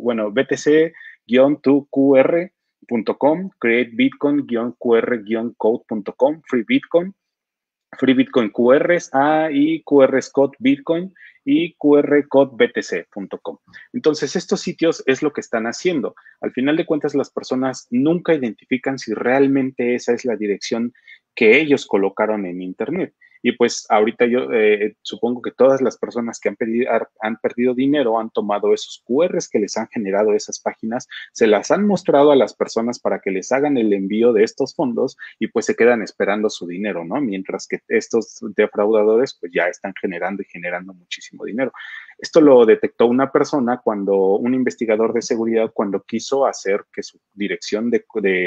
Speaker 3: bueno, btc qrcom createbitcoin-qr-code.com, freebitcoin, Free Bitcoin QRs y QRs Bitcoin y Entonces, estos sitios es lo que están haciendo. Al final de cuentas, las personas nunca identifican si realmente esa es la dirección que ellos colocaron en Internet. Y pues ahorita yo eh, supongo que todas las personas que han, pedido, han perdido dinero han tomado esos QRs que les han generado esas páginas, se las han mostrado a las personas para que les hagan el envío de estos fondos y pues se quedan esperando su dinero, ¿no? Mientras que estos defraudadores pues ya están generando y generando muchísimo dinero. Esto lo detectó una persona cuando un investigador de seguridad, cuando quiso hacer que su dirección de,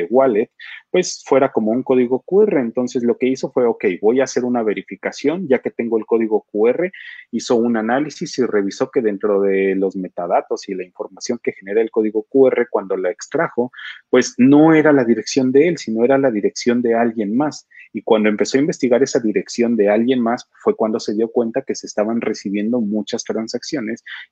Speaker 3: wallet, pues fuera como un código QR. Entonces lo que hizo fue, ok, voy a hacer una verificación, ya que tengo el código QR, hizo un análisis y revisó que dentro de los metadatos y la información que genera el código QR cuando la extrajo, pues no era la dirección de él, sino era la dirección de alguien más. Y cuando empezó a investigar esa dirección de alguien más, fue cuando se dio cuenta que se estaban recibiendo muchas transacciones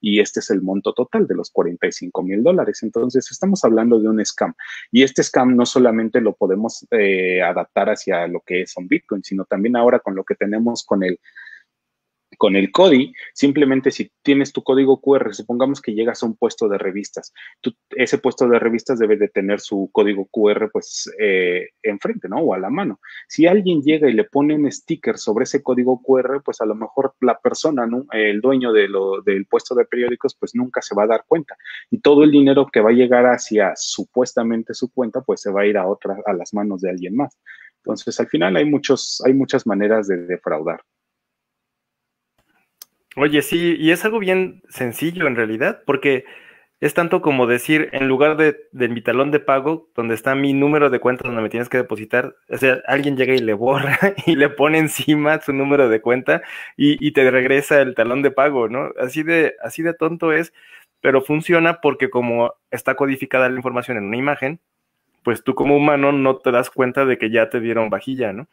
Speaker 3: y este es el monto total de los 45 mil dólares. Entonces, estamos hablando de un scam. Y este scam no solamente lo podemos eh, adaptar hacia lo que es son Bitcoin, sino también ahora con lo que tenemos con el con el CODI, simplemente si tienes tu código QR, supongamos que llegas a un puesto de revistas, ese puesto de revistas debe de tener su código QR pues eh, enfrente, ¿no? O a la mano. Si alguien llega y le pone un sticker sobre ese código QR, pues a lo mejor la persona, ¿no? el dueño del puesto de periódicos, pues nunca se va a dar cuenta. Y todo el dinero que va a llegar hacia supuestamente su cuenta, pues se va a ir a otras, a las manos de alguien más. Entonces, al final hay, muchos, hay muchas maneras de defraudar.
Speaker 2: Oye, sí, y es algo bien sencillo en realidad, porque es tanto como decir, en lugar de, mi talón de pago, donde está mi número de cuenta donde me tienes que depositar, o sea, alguien llega y le borra [LAUGHS] y le pone encima su número de cuenta y, te regresa el talón de pago, ¿no? Así de, así de tonto es, pero funciona porque como está codificada la información en una imagen, pues tú como humano no te das cuenta de que ya te dieron vajilla, ¿no?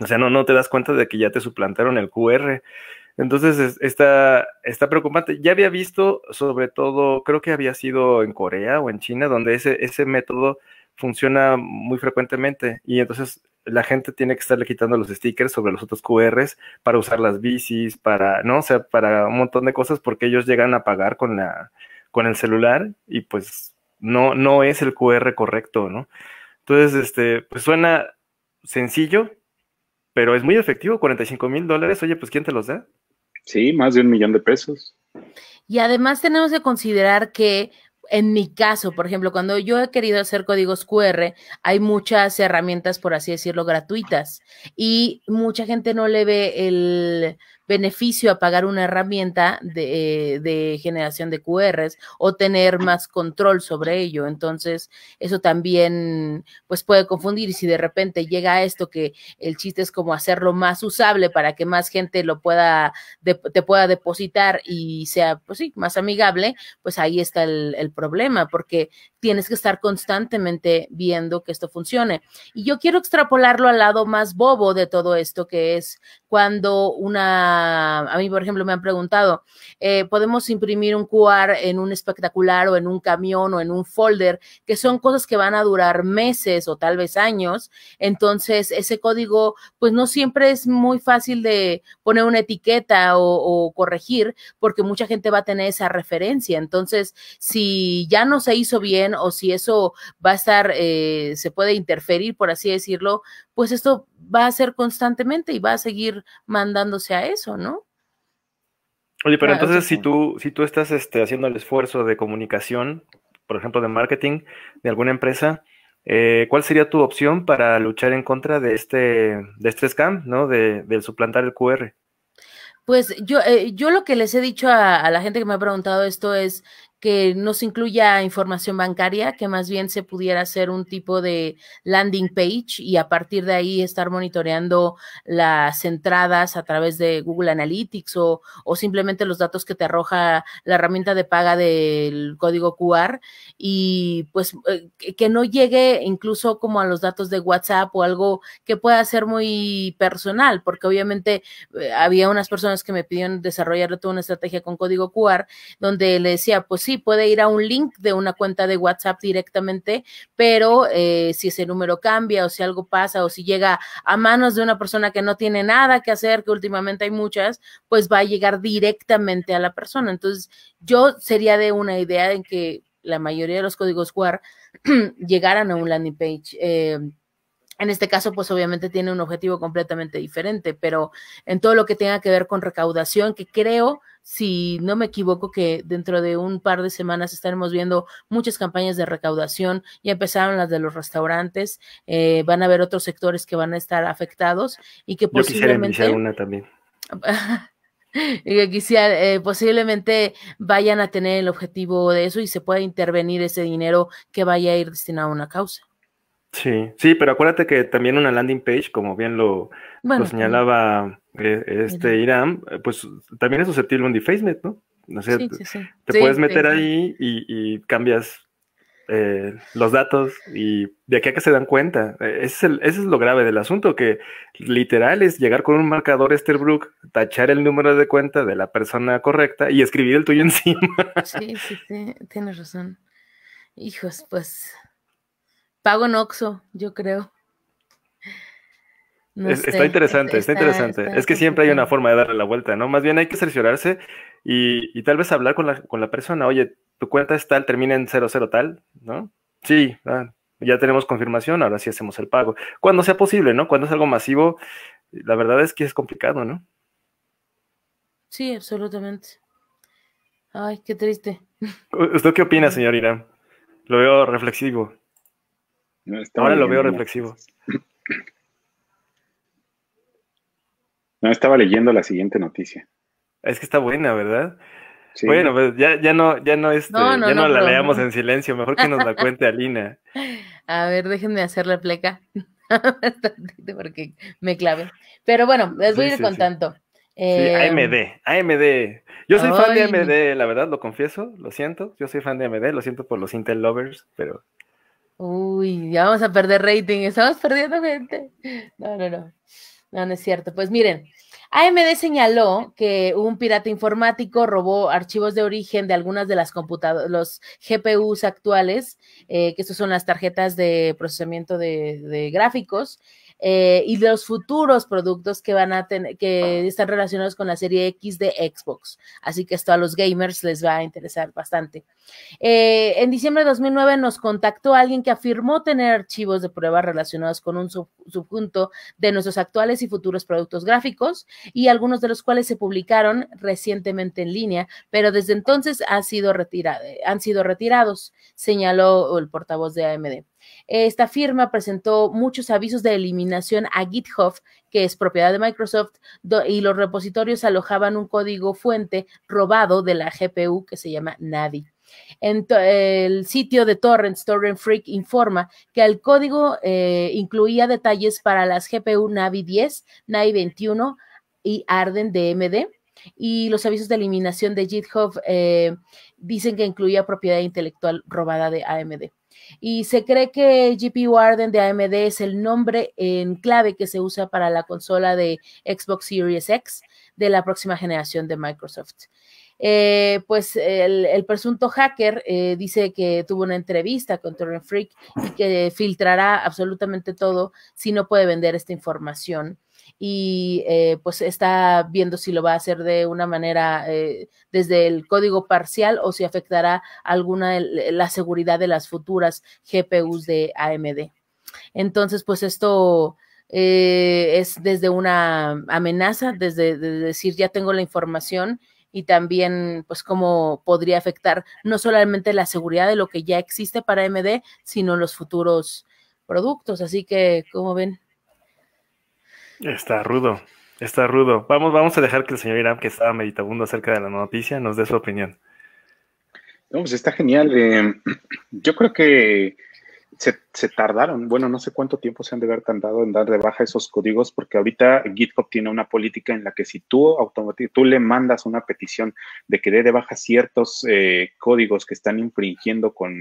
Speaker 2: O sea, no, no te das cuenta de que ya te suplantaron el QR. Entonces está, está preocupante. Ya había visto, sobre todo, creo que había sido en Corea o en China, donde ese, ese método funciona muy frecuentemente y entonces la gente tiene que estarle quitando los stickers sobre los otros QRs para usar las bicis, para, ¿no? O sea, para un montón de cosas porque ellos llegan a pagar con la con el celular y pues no no es el QR correcto, ¿no? Entonces, este, pues suena sencillo, pero es muy efectivo, 45 mil dólares, oye, pues ¿quién te los da? Sí, más de un millón de pesos.
Speaker 1: Y además tenemos que considerar que en mi caso, por ejemplo, cuando yo he querido hacer códigos QR, hay muchas herramientas, por así decirlo, gratuitas y mucha gente no le ve el, beneficio a pagar una herramienta de, eh, de generación de QRs o tener más control sobre ello. Entonces, eso también pues puede confundir y si de repente llega a esto que el chiste es como hacerlo más usable para que más gente lo pueda, te pueda depositar y sea, pues sí, más amigable, pues ahí está el problema, porque tienes que estar constantemente viendo que esto funcione. Y yo quiero extrapolarlo al lado más bobo de todo esto, que es cuando una, a mí por ejemplo me han preguntado, eh, podemos imprimir un QR en un espectacular o en un camión o en un folder, que son cosas que van a durar meses o tal vez años. Entonces, ese código, pues no siempre es muy fácil de poner una etiqueta o, corregir, porque mucha gente va a tener esa referencia. Entonces, si ya no se hizo bien o si eso va a estar, eh, se puede interferir, por así decirlo, pues esto va a ser constantemente y va a seguir mandándose a eso, ¿no?
Speaker 2: Oye, pero entonces si tú, si tú estás este, haciendo el esfuerzo de comunicación, por ejemplo, de marketing de alguna empresa, eh, ¿cuál sería tu opción para luchar en contra de este, de este scam, ¿no? De, del suplantar el QR.
Speaker 1: Pues yo, eh, yo lo que les he dicho a, la gente que me ha preguntado esto es que no se incluya información bancaria, que más bien se pudiera hacer un tipo de landing page y a partir de ahí estar monitoreando las entradas a través de Google Analytics o, o simplemente los datos que te arroja la herramienta de paga del código QR y pues eh, que no llegue incluso como a los datos de WhatsApp o algo que pueda ser muy personal, porque obviamente eh, había unas personas que me pidieron desarrollar toda una estrategia con código QR donde le decía, pues sí, puede ir a un link de una cuenta de WhatsApp directamente, pero eh, si ese número cambia o si algo pasa o si llega a manos de una persona que no tiene nada que hacer, que últimamente hay muchas, pues va a llegar directamente a la persona. Entonces, yo sería de una idea en que la mayoría de los códigos QR [CLEARS THROAT] llegaran a un landing page. Eh, en este caso, pues obviamente tiene un objetivo completamente diferente, pero en todo lo que tenga que ver con recaudación, que creo si no me equivoco, que dentro de un par de semanas estaremos viendo muchas campañas de recaudación. Ya empezaron las de los restaurantes, eh, van a haber otros sectores que van a estar afectados y que posiblemente. una también. [LAUGHS] Quisiera, eh, posiblemente vayan a tener el objetivo de eso y se pueda intervenir ese dinero que vaya a ir destinado a una causa.
Speaker 2: Sí, sí, pero acuérdate que también una landing page, como bien lo, señalaba eh, este Irán, pues también es susceptible a un defacement, ¿no? sí,
Speaker 3: te puedes meter ahí
Speaker 2: y, cambias eh, los datos y de aquí a que se dan cuenta. E, ese es, ese es, lo grave del asunto, que literal es llegar con un marcador Esterbrook, tachar el número de cuenta de la persona correcta y escribir el tuyo [LAUGHS] encima.
Speaker 1: Sí, sí, sí, tienes razón. Hijos, pues Pago en Oxxo, yo creo. está interesante, está, interesante. es que
Speaker 2: siempre hay una forma de darle la vuelta, ¿no? Más bien hay que cerciorarse y, tal vez hablar con la, persona. Oye, tu cuenta es tal, termina en 00 tal, ¿no? Sí, ah, ya tenemos confirmación, ahora sí hacemos el pago. Cuando sea posible, ¿no? Cuando es algo masivo, la verdad es que es complicado, ¿no?
Speaker 1: Sí, absolutamente. Ay, qué triste.
Speaker 2: ¿Usted qué opina, mm. señor Irán? Lo veo reflexivo. Ahora lo veo reflexivo.
Speaker 3: No, estaba leyendo la siguiente noticia.
Speaker 2: Es que está buena, ¿verdad? Bueno, pues ya, no, ya no, este, ya no, la leamos en silencio, mejor que nos la cuente Alina.
Speaker 1: [LAUGHS] A ver, déjenme hacer la pleca. [LAUGHS] porque me clave. Pero bueno, les voy a ir contando. Eh, AMD,
Speaker 2: AMD. Yo soy fan de AMD, la verdad, lo confieso, lo siento. Yo soy fan de AMD, lo siento por los Intel lovers, pero
Speaker 1: Uy, ya vamos a perder rating, estamos perdiendo gente. No, no, no. No, es cierto. Pues miren, AMD señaló que un pirata informático robó archivos de origen de algunas de las computadoras, los GPUs actuales, eh, que son las tarjetas de procesamiento de gráficos, eh, y los futuros productos que van a tener, que ah. están relacionados con la serie X de Xbox. Así que esto a los gamers les va a interesar bastante. Eh, en diciembre de 2009 nos contactó alguien que afirmó tener archivos de pruebas relacionados con un subjunto de nuestros actuales y futuros productos gráficos y algunos de los cuales se publicaron recientemente en línea, pero desde entonces sido, han sido retirados, señaló el portavoz de AMD. Esta firma presentó muchos avisos de eliminación a GitHub, que es propiedad de Microsoft, y los repositorios alojaban un código fuente robado de la GPU que se llama Navi. el sitio de Torrents, Torrent Freak informa que el código eh, incluía detalles para las GPU Navi 10, Navi 21 y Arden MD. Y los avisos de eliminación de GitHub eh, dicen que incluía propiedad intelectual robada de AMD. Y se cree que GPU Warden de AMD es el nombre en clave que se usa para la consola de Xbox Series X de la próxima generación de Microsoft. Eh, pues el, presunto hacker eh, dice que tuvo una entrevista con Torrent Freak y que filtrará absolutamente todo si no puede vender esta información y eh, pues está viendo si lo va a hacer de una manera eh, desde el código parcial o si afectará alguna eh, la seguridad de las futuras GPUs de AMD. Entonces, pues esto es desde una amenaza, desde decir ya tengo la información y también pues cómo podría afectar no solamente la seguridad de lo que ya existe para AMD, sino los futuros productos. Así que, como ven?
Speaker 2: Está rudo, está rudo. Vamos, vamos a dejar que el señor Irán, que estaba meditabundo acerca de la noticia, nos dé su opinión.
Speaker 3: No, pues está genial. Eh, yo creo que se, tardaron, bueno, no sé cuánto tiempo se han de haber tardado en dar de baja esos códigos, porque ahorita GitHub tiene una política en la que si tú, tú le mandas una petición de que dé de baja ciertos eh, códigos que están infringiendo con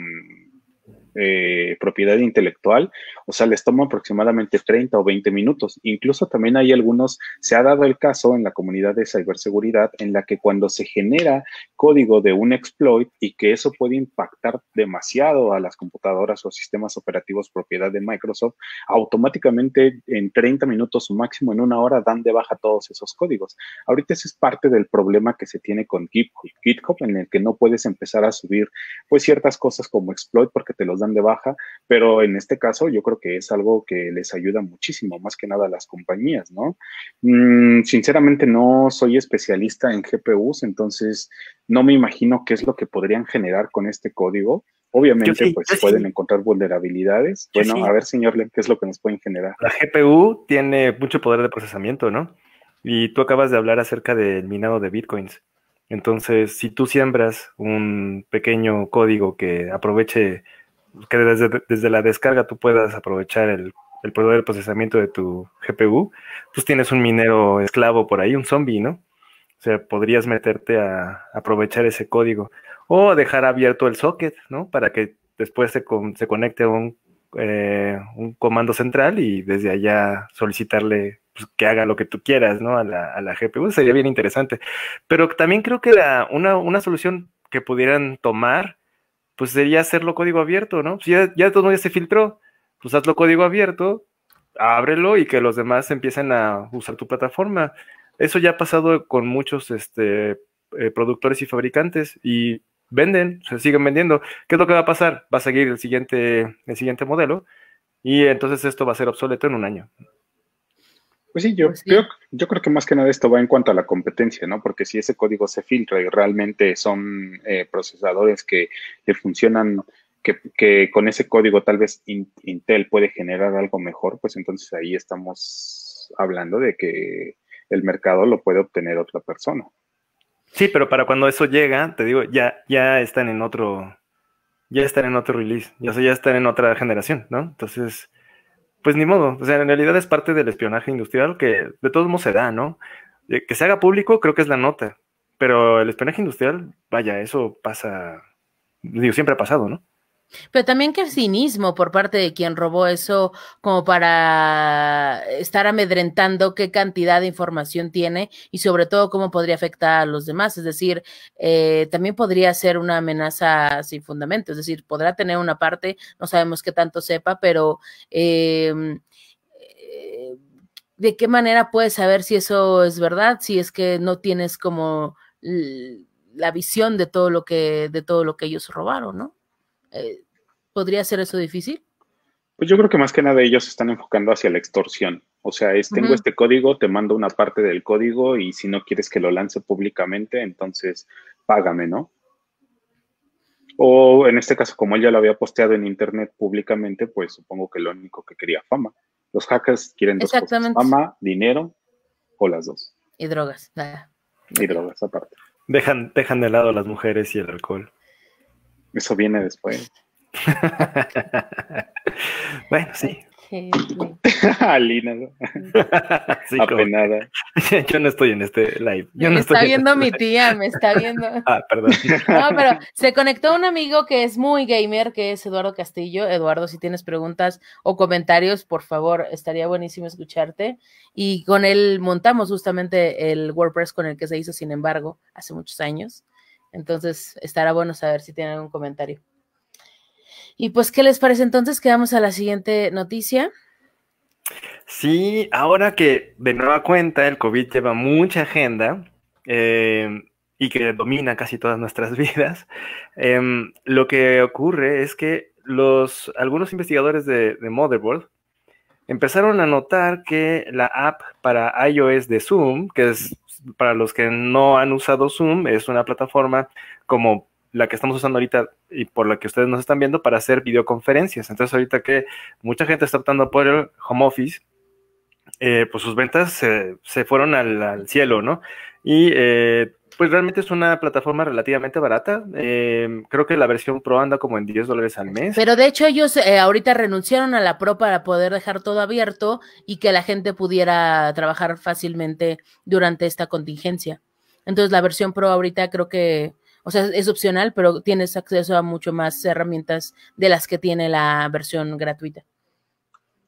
Speaker 3: eh, propiedad intelectual, o sea, les toma aproximadamente 30 o 20 minutos. Incluso también hay algunos, se ha dado el caso en la comunidad de ciberseguridad en la que cuando se genera código de un exploit y que eso puede impactar demasiado a las computadoras o sistemas operativos propiedad de Microsoft, automáticamente en 30 minutos o máximo en una hora dan de baja todos esos códigos. Ahorita eso es parte del problema que se tiene con GitHub, GitHub en el que no puedes empezar a subir pues ciertas cosas como exploit porque te los de baja, pero en este caso yo creo que es algo que les ayuda muchísimo, más que nada a las compañías, ¿no? Mm, sinceramente no soy especialista en GPUs, entonces no me imagino qué es lo que podrían generar con este código. Obviamente, pues pues pueden encontrar vulnerabilidades. bueno, a ver, señor Lem, ¿qué es lo que nos pueden generar?
Speaker 2: La GPU tiene mucho poder de procesamiento, ¿no? Y tú acabas de hablar acerca del minado de bitcoins. Entonces, si tú siembras un pequeño código que aproveche que desde, desde, la descarga tú puedas aprovechar el, el poder de procesamiento de tu GPU, pues tienes un minero esclavo por ahí, un zombie, ¿no? O sea, podrías meterte a aprovechar ese código o dejar abierto el socket, ¿no? Para que después se, conecte a un, eh, un, comando central y desde allá solicitarle pues, que haga lo que tú quieras, ¿no? A la, GPU. Sería bien interesante. Pero también creo que la, una, una solución que pudieran tomar pues sería hacerlo código abierto, ¿no? Si ya, todo ya se filtró, pues hazlo código abierto, ábrelo y que los demás empiecen a usar tu plataforma. Eso ya ha pasado con muchos este, eh, productores y fabricantes y venden, se siguen vendiendo. ¿Qué es lo que va a pasar? Va a seguir el siguiente, el siguiente modelo y entonces esto va a ser obsoleto en un año.
Speaker 3: Pues sí, yo, pues Creo, yo creo que más que nada esto va en cuanto a la competencia, ¿no? Porque si ese código se filtra y realmente son eh, procesadores que funcionan, que, con ese código tal vez Intel puede generar algo mejor, pues entonces ahí estamos hablando de que el mercado lo puede obtener otra persona.
Speaker 2: Sí, pero para cuando eso llega, te digo, ya, ya están en otro, ya están en otro release, ya, ya están en otra generación, ¿no? Entonces, pues ni modo, o sea, en realidad es parte del espionaje industrial que de todos modos se da, ¿no? Eh, que se haga público creo que es la nota, pero el espionaje industrial, vaya, eso pasa, digo, siempre ha pasado, ¿no?
Speaker 1: Pero también qué cinismo por parte de quien robó eso, como para estar amedrentando qué cantidad de información tiene y sobre todo cómo podría afectar a los demás. Es decir, eh, también podría ser una amenaza sin fundamento. Es decir, podrá tener una parte, no sabemos qué tanto sepa, pero em, eh, de qué manera puedes saber si eso es verdad, si es que no tienes como la visión de todo lo que, de todo lo que ellos robaron, ¿no? Eh, ¿Podría ser eso difícil?
Speaker 3: Pues yo creo que más que nada ellos se están enfocando hacia la extorsión. O sea, es tengo este código, te mando una parte del código y si no quieres que lo lance públicamente, entonces págame, ¿no? O en este caso, como él ya lo había posteado en internet públicamente, pues supongo que lo único que quería fama. Los hackers quieren dos cosas, fama,
Speaker 2: dinero o las dos.
Speaker 1: Y drogas. Nada.
Speaker 2: Y drogas aparte. Dejan, dejan de lado las mujeres y el alcohol. Eso viene después. [LAUGHS] bueno, sí.
Speaker 1: [LAUGHS] Alina,
Speaker 2: [LAUGHS] sí, apenada. Yo no estoy en este live. me está viendo este mi tía,
Speaker 1: me está viendo. ah,
Speaker 2: perdón. No,
Speaker 1: pero se conectó un amigo que es muy gamer, que es Eduardo Castillo. Eduardo, si tienes preguntas o comentarios, por favor, estaría buenísimo escucharte. Y con él montamos justamente el WordPress con el que se hizo, sin embargo, hace muchos años. Entonces, estará bueno saber si tienen algún comentario. Y pues, ¿qué les parece entonces? Quedamos a la siguiente noticia.
Speaker 2: Sí, ahora que de nueva cuenta el COVID lleva mucha agenda eh, y que domina casi todas nuestras [LAUGHS] vidas, em, lo que ocurre es que los, algunos investigadores de, de Motherboard empezaron a notar que la app para iOS de Zoom, que es para los que no han usado Zoom, es una plataforma como la que estamos usando ahorita y por la que ustedes nos están viendo para hacer videoconferencias. Entonces, ahorita que mucha gente está optando por el home office, eh, pues sus ventas se, fueron al, cielo, ¿no? Y eh, pues realmente es una plataforma relativamente barata. Em, creo que la versión Pro anda como en 10 dólares al mes. Pero
Speaker 1: de hecho ellos eh, ahorita renunciaron a la Pro para poder dejar todo abierto y que la gente pudiera trabajar fácilmente durante esta contingencia. Entonces la versión Pro ahorita creo que, o sea, es opcional, pero tienes acceso a mucho más herramientas de las que tiene la versión gratuita.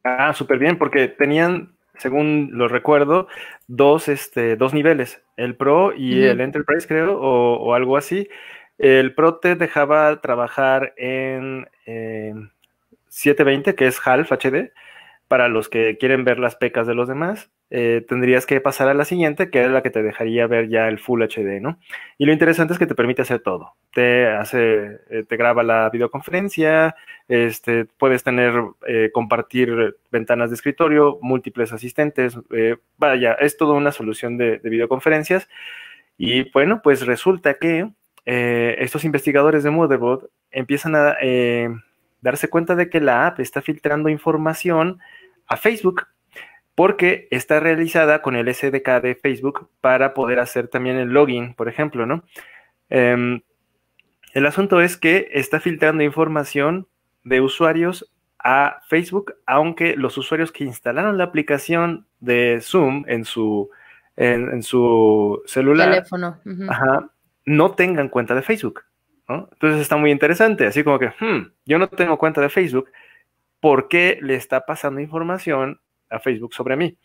Speaker 2: Ah, súper bien, porque tenían, según lo recuerdo, dos, este, dos niveles el Pro y el Enterprise, creo, o, algo así. El Pro te dejaba trabajar en 720, que es Half HD, para los que quieren ver las pecas de los demás. Eh, tendrías que pasar a la siguiente, que es la que te dejaría ver ya el Full HD, ¿no? Y lo interesante es que te permite hacer todo. Te hace, eh, te graba la videoconferencia, este, puedes tener, eh, compartir ventanas de escritorio, múltiples asistentes, vaya, es toda una solución de, de, videoconferencias. Y bueno, pues resulta que estos investigadores de Motherboard empiezan a darse cuenta de que la app está filtrando información a Facebook porque está realizada con el SDK de Facebook para poder hacer también el login, por ejemplo, ¿no? Em, el asunto es que está filtrando información de usuarios a Facebook, aunque los usuarios que instalaron la aplicación de Zoom en su, en, su celular Teléfono. no tengan cuenta de Facebook. ¿no? Entonces está muy interesante, así como que, hmm, yo no tengo cuenta de Facebook, ¿por qué le está pasando información a Facebook sobre mí.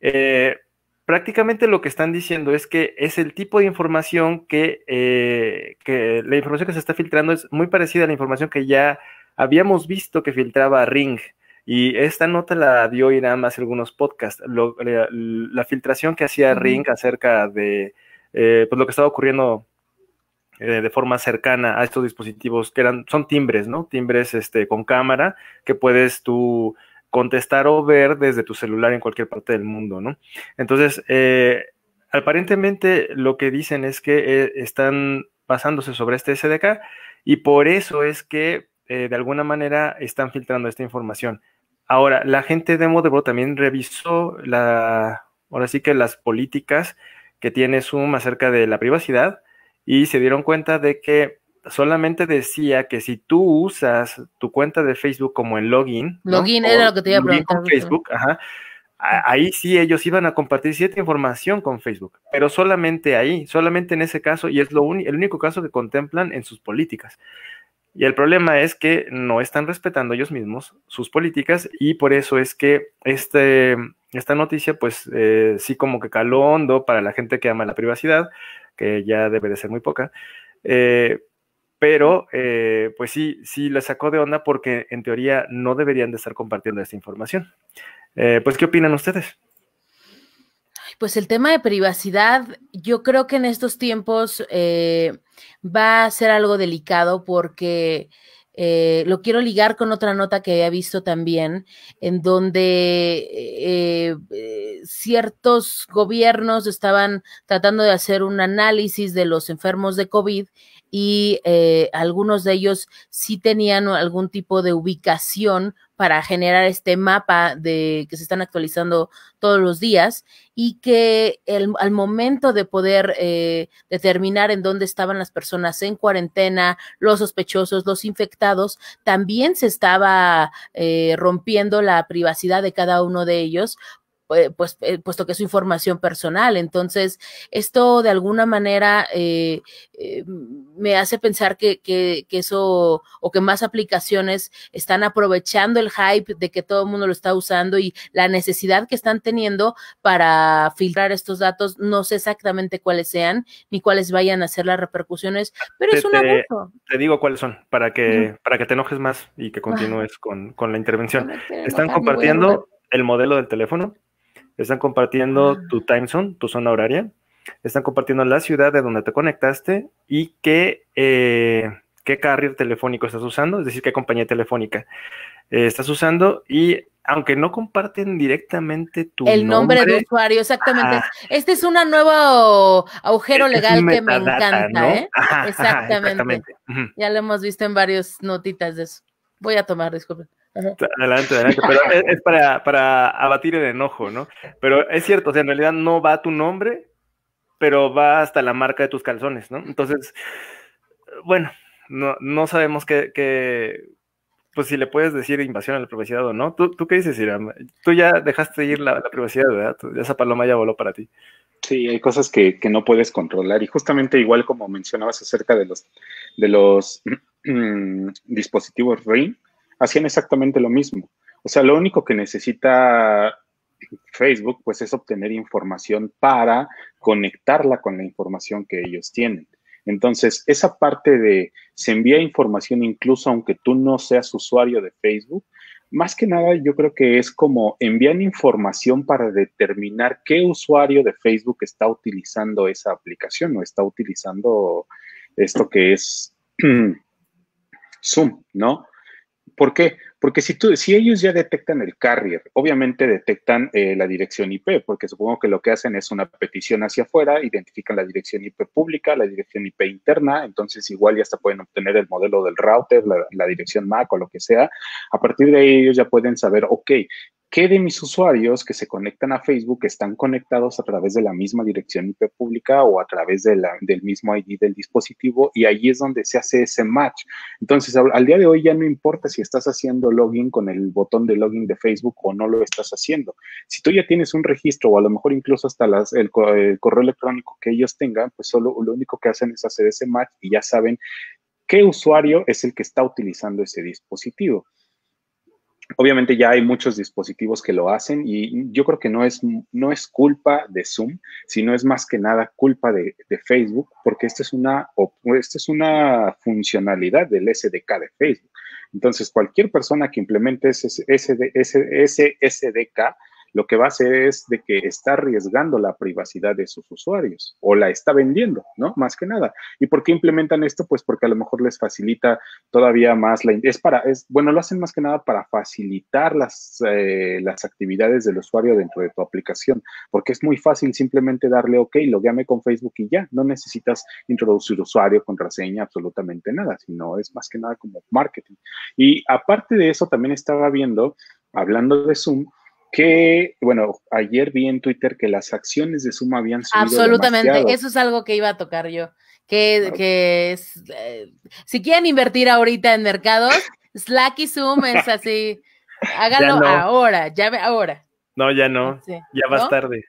Speaker 2: Eh, prácticamente lo que están diciendo es que es el tipo de información eh, que, la información que se está filtrando es muy parecida a la información que ya habíamos visto que filtraba Ring. Y esta nota la dio Irán más algunos podcasts. la, filtración que hacía Ring acerca de eh, pues lo que estaba ocurriendo de forma cercana a estos dispositivos que eran, son timbres, ¿no? Timbres este, con cámara que puedes tú contestar o ver desde tu celular en cualquier parte del mundo, ¿no? Entonces, eh, aparentemente lo que dicen es que eh, están basándose sobre este SDK y por eso es que eh, de alguna manera están filtrando esta información. Ahora, la gente de Modebro también revisó la, ahora sí que las políticas que tiene Zoom acerca de la privacidad y se dieron cuenta de que solamente decía que si tú usas tu cuenta de Facebook como el login. Login era lo que te iba a preguntar. Con Facebook, ajá. Ahí sí ellos iban a compartir cierta información con Facebook, pero solamente ahí, solamente en ese caso, y es lo el único caso que contemplan en sus políticas. Y el problema es que no están respetando ellos mismos sus políticas y por eso es que este, esta noticia pues eh, sí como que caló hondo para la gente que ama la privacidad, que ya debe de ser muy poca, eh, pero eh, pues sí, sí la sacó de onda porque en teoría no deberían de estar compartiendo esta información. Eh, pues, ¿qué opinan ustedes?
Speaker 1: Pues el tema de privacidad, yo creo que en estos tiempos eh, va a ser algo delicado porque lo quiero ligar con otra nota que había visto también, en donde ciertos gobiernos estaban tratando de hacer un análisis de los enfermos de COVID y eh, algunos de ellos sí tenían algún tipo de ubicación para generar este mapa de que se están actualizando todos los días y que al momento de poder eh, determinar en dónde estaban las personas en cuarentena, los sospechosos, los infectados, también se estaba eh, rompiendo la privacidad de cada uno de ellos eh, pues, eh, puesto que es información personal. Entonces, esto de alguna manera eh, me hace pensar que, que, eso o que más aplicaciones están aprovechando el hype de que todo el mundo lo está usando y la necesidad que están teniendo para filtrar estos datos. No sé exactamente cuáles sean ni cuáles vayan a ser las repercusiones, pero es un abuso.
Speaker 2: Te, digo cuáles son para que, para que te enojes más y que ah. continúes con, con, la intervención. Están compartiendo el modelo del teléfono están compartiendo ah. tu time zone, tu zona horaria. Están compartiendo la ciudad de donde te conectaste y qué, eh, qué carrier telefónico estás usando, es decir, qué compañía telefónica eh, estás usando. Y aunque no comparten directamente tu El nombre, de
Speaker 1: usuario, exactamente. Ah, este es un nuevo agujero legal que me encanta, ¿eh? [LAUGHS] exactamente. Ya lo hemos visto en varias notitas de eso. Voy a tomar, disculpen.
Speaker 2: Adelante, adelante. Pero es, para, abatir el enojo, ¿no? Pero es cierto, o sea, en realidad no va a tu nombre, pero va hasta la marca de tus calzones, ¿no? Entonces, bueno, no, no sabemos qué, pues si le puedes decir invasión a la privacidad o no. ¿Tú, tú qué dices, Iram? Tú ya dejaste ir la, privacidad, ¿verdad? esa paloma ya voló para ti.
Speaker 3: Sí, hay cosas que, no puedes controlar y justamente igual como mencionabas acerca de los, de los [CLEARS THROAT] dispositivos RIM, hacían exactamente lo mismo. O sea, lo único que necesita Facebook, pues es obtener información para conectarla con la información que ellos tienen. Entonces, esa parte de se envía información incluso aunque tú no seas usuario de Facebook, más que nada yo creo que es como envían información para determinar qué usuario de Facebook está utilizando esa aplicación o está utilizando esto que es [CLEARS THROAT] Zoom, ¿no? ¿Por qué? Porque si, tú, si ellos ya detectan el carrier, obviamente detectan eh, la dirección IP, porque supongo que lo que hacen es una petición hacia afuera, identifican la dirección IP pública, la dirección IP interna, entonces igual ya hasta pueden obtener el modelo del router, la, la dirección MAC o lo que sea. A partir de ahí ellos ya pueden saber, ok, qué de mis usuarios que se conectan a Facebook están conectados a través de la misma dirección IP pública o a través del mismo ID del dispositivo y ahí es donde se hace ese match. Entonces, al, día de hoy ya no importa si estás haciendo login con el botón de login de Facebook o no lo estás haciendo. Si tú ya tienes un registro o a lo mejor incluso hasta el, el correo electrónico que ellos tengan, pues solo lo único que hacen es hacer ese match y ya saben qué usuario es el que está utilizando ese dispositivo. Obviamente ya hay muchos dispositivos que lo hacen y yo creo que no es, no es culpa de Zoom, sino es más que nada culpa de, Facebook, porque esta es, una, esta es una funcionalidad del SDK de Facebook. Entonces, cualquier persona que implemente ese, ese SDK lo que va a hacer es de que está arriesgando la privacidad de sus usuarios o la está vendiendo, ¿no? Más que nada. ¿Y por qué implementan esto? Pues porque a lo mejor les facilita todavía más la... Es para, es, bueno, lo hacen más que nada para facilitar las, eh, las actividades del usuario dentro de tu aplicación, porque es muy fácil simplemente darle OK, logueame con Facebook y ya, no necesitas introducir usuario, contraseña, absolutamente nada, sino es más que nada como marketing. Y aparte de eso, también estaba viendo, hablando de Zoom, que, bueno, ayer vi en Twitter que las acciones de Suma habían subido. Absolutamente, eso es
Speaker 1: algo que iba a tocar yo. Que, que es, eh, si quieren invertir ahorita en mercados, Slack y Zoom es [LAUGHS] así. Háganlo ahora, ya ve, ahora.
Speaker 2: No, ya no. Ya más tarde.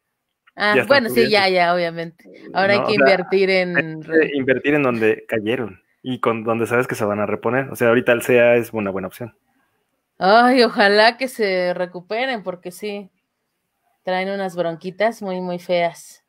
Speaker 2: Ah, bueno, sí, ya,
Speaker 1: ya, obviamente. Ahora hay que invertir en.
Speaker 2: invertir en donde cayeron y con donde sabes que se van a reponer. O sea, ahorita el CEA es una buena opción.
Speaker 1: Ay, ojalá que se recuperen, porque sí, traen unas bronquitas muy, muy feas.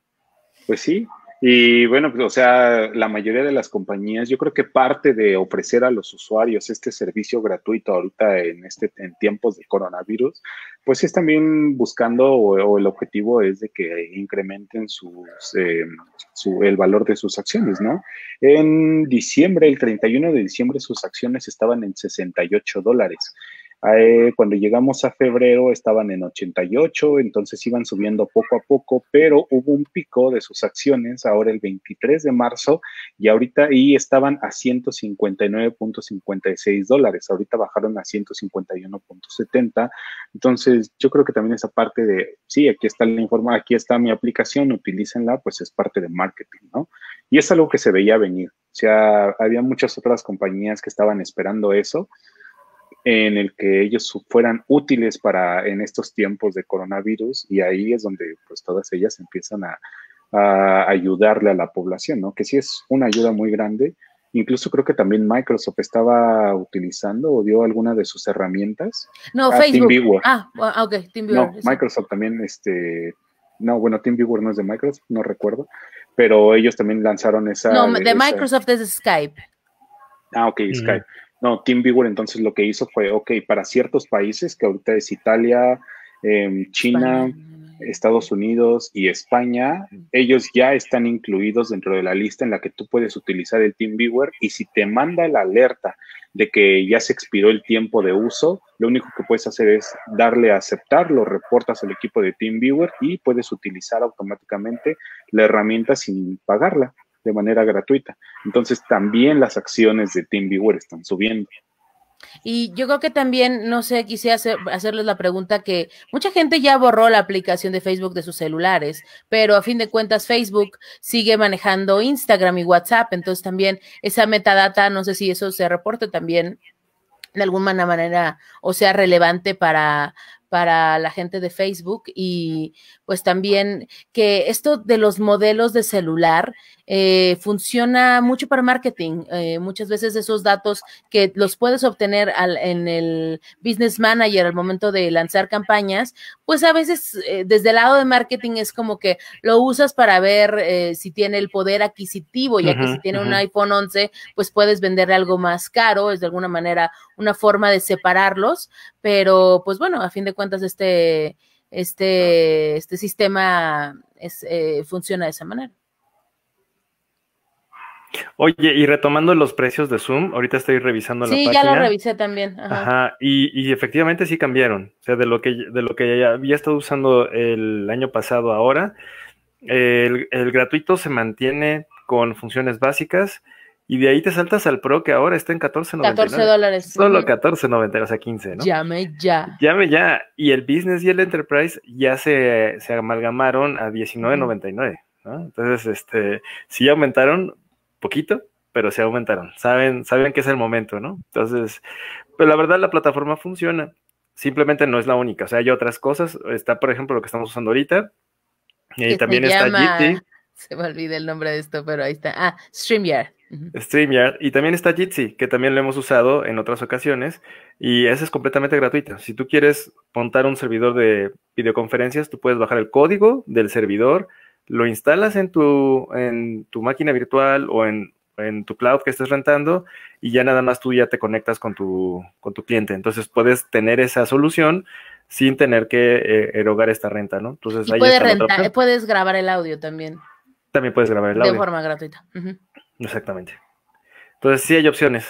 Speaker 3: Pues sí, y bueno, pues, o sea, la mayoría de las compañías, yo creo que parte de ofrecer a los usuarios este servicio gratuito ahorita en, este, en tiempos de coronavirus, pues es también buscando o, el objetivo es de que incrementen sus, eh, su, el valor de sus acciones, ¿no? En diciembre, el 31 de diciembre, sus acciones estaban en 68 dólares. Eh, cuando llegamos a febrero estaban en 88, entonces iban subiendo poco a poco, pero hubo un pico de sus acciones ahora el 23 de marzo y ahorita y estaban a 159.56 dólares, ahorita bajaron a 151.70, entonces yo creo que también esa parte de, sí, aquí está la aquí está mi aplicación, utilícenla, pues es parte de marketing, ¿no? Y es algo que se veía venir, o sea, había muchas otras compañías que estaban esperando eso en el que ellos fueran útiles para en estos tiempos de coronavirus y ahí es donde pues todas ellas empiezan a, ayudarle a la población, ¿no? Que sí es una ayuda muy grande. Incluso creo que también Microsoft estaba utilizando o dio alguna de sus herramientas.
Speaker 1: No, Facebook. Ah, ah, ok, TeamViewer. No,
Speaker 3: Microsoft también, este, no, bueno, TeamViewer no es de Microsoft, no recuerdo, pero ellos también lanzaron esa. No, de, Microsoft
Speaker 1: es Skype.
Speaker 3: Ah, ok, Skype. No, TeamViewer entonces lo que hizo fue, ok, para ciertos países, que ahorita es Italia, em, China, Estados Unidos y España, ellos ya están incluidos dentro de la lista en la que tú puedes utilizar el TeamViewer y si te manda la alerta de que ya se expiró el tiempo de uso, lo único que puedes hacer es darle a aceptar, lo reportas al equipo de TeamViewer y puedes utilizar automáticamente la herramienta sin pagarla de manera gratuita. Entonces también las acciones de TeamViewer están subiendo.
Speaker 1: Y yo creo que también, no sé, quisiera hacerles la pregunta que mucha gente ya borró la aplicación de Facebook de sus celulares, pero a fin de cuentas Facebook sigue manejando Instagram y WhatsApp, entonces también esa metadata, no sé si eso se reporte también de alguna manera o sea relevante para, para la gente de Facebook y pues también que esto de los modelos de celular eh, funciona mucho para marketing. Eh, muchas veces esos datos que los puedes obtener al, en el business manager al momento de lanzar campañas, pues a veces eh, desde el lado de marketing es como que lo usas para ver eh, si tiene el poder adquisitivo, ya que si tiene un iPhone 11, pues puedes venderle algo más caro, es de alguna manera una forma de separarlos, pero pues bueno, a fin de cuentas este, este, este sistema funciona de esa manera.
Speaker 2: Oye, y retomando los precios de Zoom, ahorita estoy revisando la página. Sí, ya la revisé
Speaker 1: también. Ajá,
Speaker 2: y, efectivamente sí cambiaron. O sea, de lo que, de lo que ya había estado usando el año pasado ahora, el, gratuito se mantiene con funciones básicas y de ahí te saltas al Pro que ahora está en 14.99. 14 dólares. Solo 14.99, o sea, 15, ¿no?
Speaker 1: Llame ya.
Speaker 2: Llame ya. Y el Business y el Enterprise ya se, se amalgamaron a 19.99. ¿no? Entonces, este, sí aumentaron, poquito, pero se aumentaron. Saben, saben que es el momento, ¿no? Entonces, pero pues, la verdad la plataforma funciona. Simplemente no es la única. O sea, hay otras cosas. Está, por ejemplo, lo que estamos usando ahorita. Y también está Jitsi.
Speaker 1: Se me olvida el nombre de esto, pero ahí está. Ah, StreamYard.
Speaker 2: StreamYard. Y también está Jitsi, que también lo hemos usado en otras ocasiones. Y esa es completamente gratuita. Si tú quieres montar un servidor de videoconferencias, tú puedes bajar el código del servidor, lo instalas en tu, en tu máquina virtual o en, tu cloud que estés rentando y ya nada más tú ya te conectas con tu, con tu cliente. Entonces puedes tener esa solución sin tener que eh, erogar esta renta, ¿no? Entonces, ahí puedes,
Speaker 1: puedes grabar el audio también.
Speaker 2: También puedes grabar el audio. De forma gratuita. Exactamente. Entonces sí hay opciones.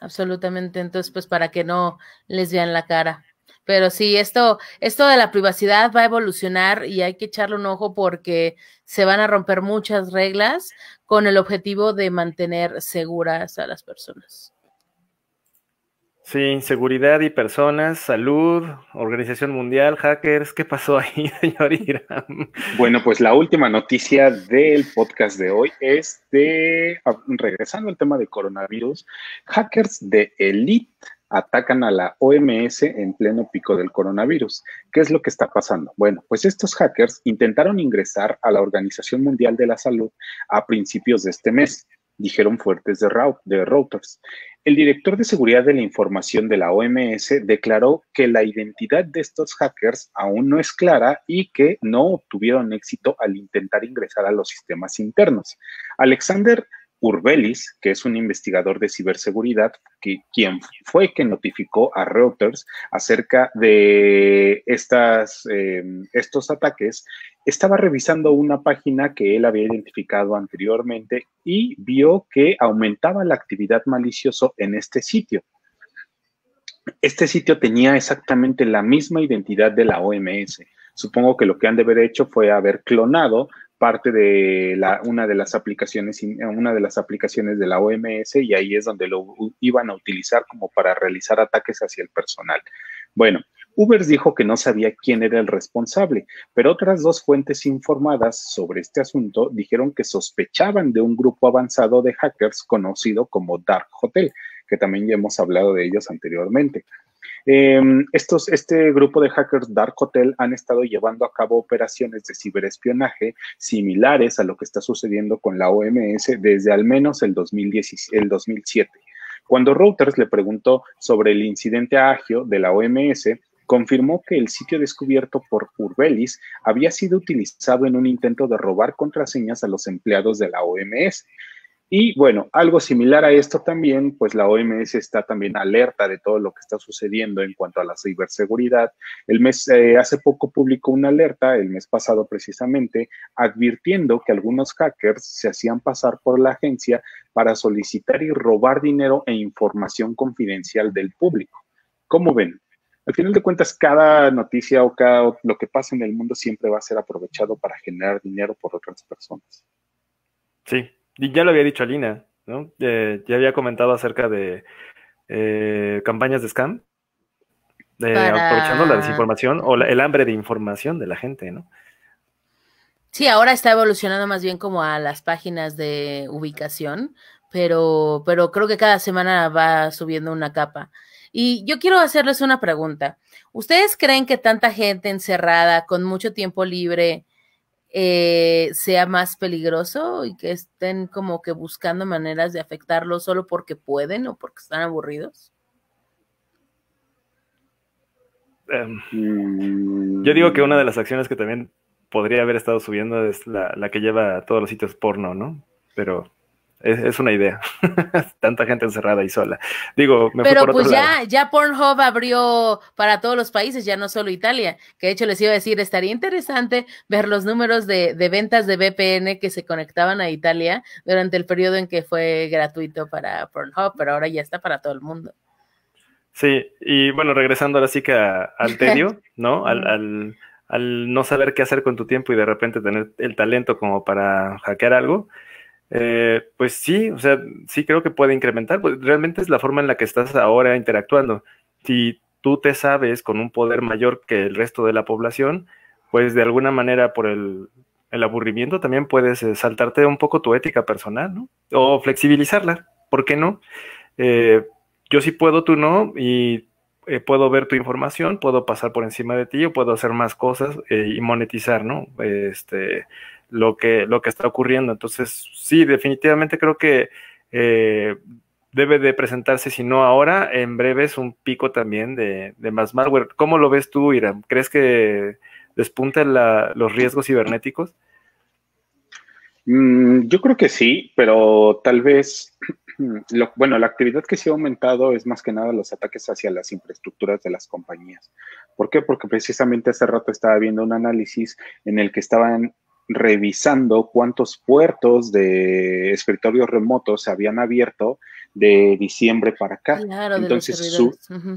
Speaker 1: Absolutamente. Entonces, pues para que no les vean la cara. Pero sí, esto, esto de la privacidad va a evolucionar y hay que echarle un ojo porque se van a romper muchas reglas con el objetivo de mantener seguras a las personas.
Speaker 2: Sí, seguridad y personas, salud, organización mundial, hackers, ¿qué pasó ahí, [LAUGHS] señor Irán?
Speaker 3: Bueno, pues la última noticia del podcast de hoy es de, ah, regresando al tema de coronavirus, hackers de Elite atacan a la OMS en pleno pico del coronavirus. ¿Qué es lo que está pasando? Bueno, pues estos hackers intentaron ingresar a la Organización Mundial de la Salud a principios de este mes, dijeron fuertes de, de Reuters. El director de seguridad de la información de la OMS declaró que la identidad de estos hackers aún no es clara y que no obtuvieron éxito al intentar ingresar a los sistemas internos. Alexander Urbelis, que es un investigador de ciberseguridad, quien fue que notificó a Reuters acerca de estas, em, estos ataques, estaba revisando una página que él había identificado anteriormente y vio que aumentaba la actividad maliciosa en este sitio. Este sitio tenía exactamente la misma identidad de la OMS. Supongo que lo que han de haber hecho fue haber clonado parte de la, una de las aplicaciones, eh, una de las aplicaciones de la OMS y ahí es donde lo iban a utilizar como para realizar ataques hacia el personal. Bueno, Uber dijo que no sabía quién era el responsable, pero otras dos fuentes informadas sobre este asunto dijeron que sospechaban de un grupo avanzado de hackers conocido como Dark Hotel, que también ya hemos hablado de ellos anteriormente. Em, estos, este grupo de hackers Dark Hotel han estado llevando a cabo operaciones de ciberespionaje similares a lo que está sucediendo con la OMS desde al menos el, el 2007. Cuando Reuters le preguntó sobre el incidente a Agio de la OMS, confirmó que el sitio descubierto por Urbelis había sido utilizado en un intento de robar contraseñas a los empleados de la OMS. Y bueno, algo similar a esto también, pues la OMS está también alerta de todo lo que está sucediendo en cuanto a la ciberseguridad. El mes, eh, hace poco publicó una alerta, el mes pasado precisamente, advirtiendo que algunos hackers se hacían pasar por la agencia para solicitar y robar dinero e información confidencial del público. ¿Cómo ven? Al final de cuentas, cada noticia o cada lo que pasa en el mundo siempre va a ser aprovechado para generar dinero por otras personas.
Speaker 2: Sí, ya lo había dicho Alina, ¿no? Eh, ya había comentado acerca de eh, campañas de scam, de, aprovechando la desinformación o el hambre de información de la gente, ¿no?
Speaker 1: Sí, ahora está evolucionando más bien como a las páginas de ubicación, pero, pero creo que cada semana va subiendo una capa. Y yo quiero hacerles una pregunta. ¿Ustedes creen que tanta gente encerrada, con mucho tiempo libre, eh, sea más peligroso y que estén como que buscando maneras de afectarlo solo porque pueden o porque están aburridos?
Speaker 2: Em, mm. yo digo que una de las acciones que también podría haber estado subiendo es la, la que lleva a todos los sitios porno, ¿no? Pero es, una idea. [LAUGHS] Tanta gente encerrada y sola. Digo, Pero pues ya,
Speaker 1: Pornhub abrió para todos los países, ya no solo Italia. Que de hecho les iba a decir, estaría interesante ver los números de, de ventas de VPN que se conectaban a Italia durante el periodo en que fue gratuito para Pornhub, pero ahora ya está para todo el mundo.
Speaker 2: Sí, y bueno, regresando ahora sí que al [LAUGHS] tedio, ¿no? Al, al, al, no saber qué hacer con tu tiempo y de repente tener el talento como para hackear algo, eh, pues sí, o sea, sí creo que puede incrementar, pues realmente es la forma en la que estás ahora interactuando. Si tú te sabes con un poder mayor que el resto de la población, pues de alguna manera por el, aburrimiento también puedes eh, saltarte un poco tu ética personal, ¿no? O flexibilizarla, ¿por qué no? Eh, yo sí puedo, tú no, y puedo ver tu información, puedo pasar por encima de ti, o puedo hacer más cosas y monetizar, ¿no? Este lo que, lo que está ocurriendo. Entonces, sí, definitivamente creo que eh, debe de presentarse, si no ahora, en breve es un pico también de, más malware. ¿Cómo lo ves tú, Iram? ¿Crees que despunta los riesgos cibernéticos?
Speaker 3: Mm, yo creo que sí, pero tal vez, [CLEARS THROAT] bueno, la actividad que se ha aumentado es más que nada los ataques hacia las infraestructuras de las compañías. ¿Por qué? Porque precisamente hace rato estaba viendo un análisis en el que estaban revisando cuántos puertos de escritorios remotos se habían abierto de diciembre para acá. Claro, entonces,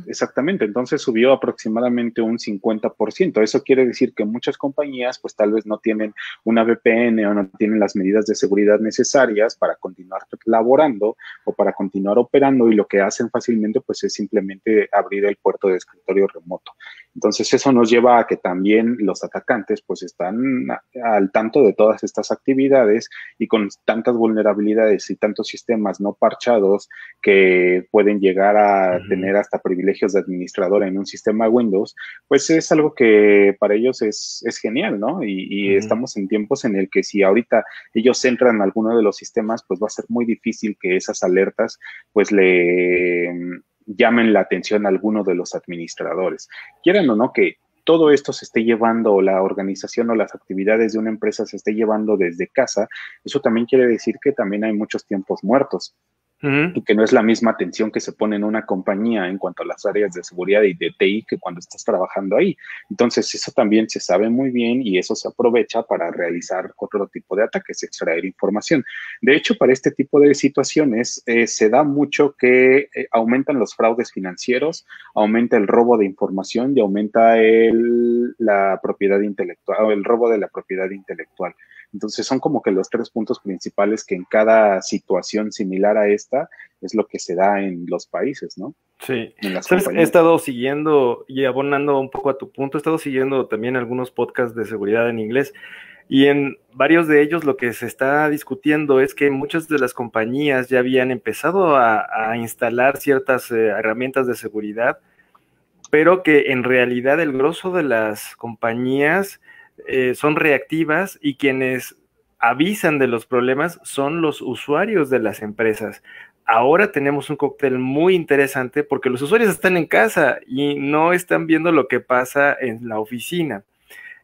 Speaker 3: exactamente, entonces subió aproximadamente un 50%. Eso quiere decir que muchas compañías pues tal vez no tienen una VPN o no tienen las medidas de seguridad necesarias para continuar laborando o para continuar operando y lo que hacen fácilmente pues es simplemente abrir el puerto de escritorio remoto. Entonces eso nos lleva a que también los atacantes pues están al tanto de todas estas actividades y con tantas vulnerabilidades y tantos sistemas no parchados que pueden llegar a tener hasta privilegios de administrador en un sistema Windows, pues es algo que para ellos es, es genial, ¿no? Y, estamos en tiempos en el que si ahorita ellos entran a alguno de los sistemas, pues va a ser muy difícil que esas alertas pues le mm, llamen la atención a alguno de los administradores. Quieran o no que todo esto se esté llevando, o la organización o las actividades de una empresa se esté llevando desde casa, eso también quiere decir que también hay muchos tiempos muertos y que no es la misma atención que se pone en una compañía en cuanto a las áreas de seguridad y de TI que cuando estás trabajando ahí. Entonces, eso también se sabe muy bien y eso se aprovecha para realizar otro tipo de ataques, extraer información. De hecho, para este tipo de situaciones eh, se da mucho que eh, aumentan los fraudes financieros, aumenta el robo de información y aumenta el, la propiedad intelectual, el robo de la propiedad intelectual. Entonces son como que los tres puntos principales que en cada situación similar a esta es lo que se da en los países, ¿no?
Speaker 2: Sí. He estado siguiendo y abonando un poco a tu punto, he estado siguiendo también algunos podcasts de seguridad en inglés y en varios de ellos lo que se está discutiendo es que muchas de las compañías ya habían empezado a, instalar ciertas eh, herramientas de seguridad, pero que en realidad el grosso de las compañías eh, son reactivas y quienes avisan de los problemas son los usuarios de las empresas. Ahora tenemos un cóctel muy interesante porque los usuarios están en casa y no están viendo lo que pasa en la oficina.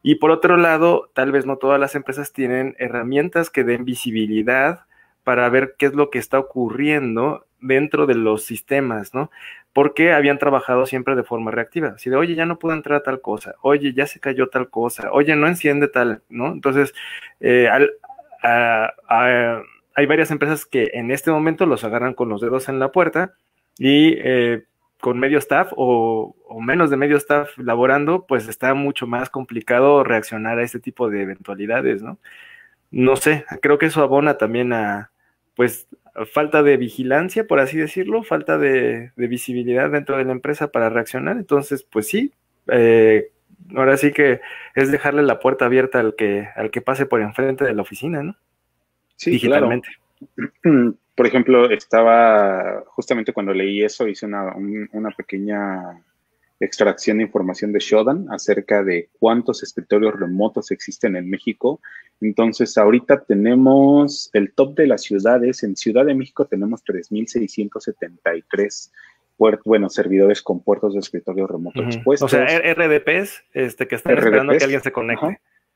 Speaker 2: Y por otro lado, tal vez no todas las empresas tienen herramientas que den visibilidad para ver qué es lo que está ocurriendo dentro de los sistemas, ¿no? Porque habían trabajado siempre de forma reactiva. Así de, oye, ya no puede entrar tal cosa, oye, ya se cayó tal cosa, oye, no enciende tal, ¿no? Entonces, eh, hay varias empresas que en este momento los agarran con los dedos en la puerta y eh, con medio staff o, o, menos de medio staff laborando, pues está mucho más complicado reaccionar a este tipo de eventualidades, ¿no? No sé, creo que eso abona también a, pues falta de vigilancia, por así decirlo, falta de, visibilidad dentro de la empresa para reaccionar. Entonces, pues sí, eh, ahora sí que es dejarle la puerta abierta al que, al que pase por enfrente de la oficina, ¿no?
Speaker 3: Sí, digitalmente. [CLEARS THROAT] Por ejemplo, estaba justamente cuando leí eso, hice una pequeña extracción de información de Shodan acerca de cuántos escritorios remotos existen en México. Entonces, ahorita tenemos el top de las ciudades. En Ciudad de México tenemos 3.673 bueno, servidores con puertos de escritorio remotos expuestos. O sea,
Speaker 2: RDPs este, que están esperando que alguien se conecte.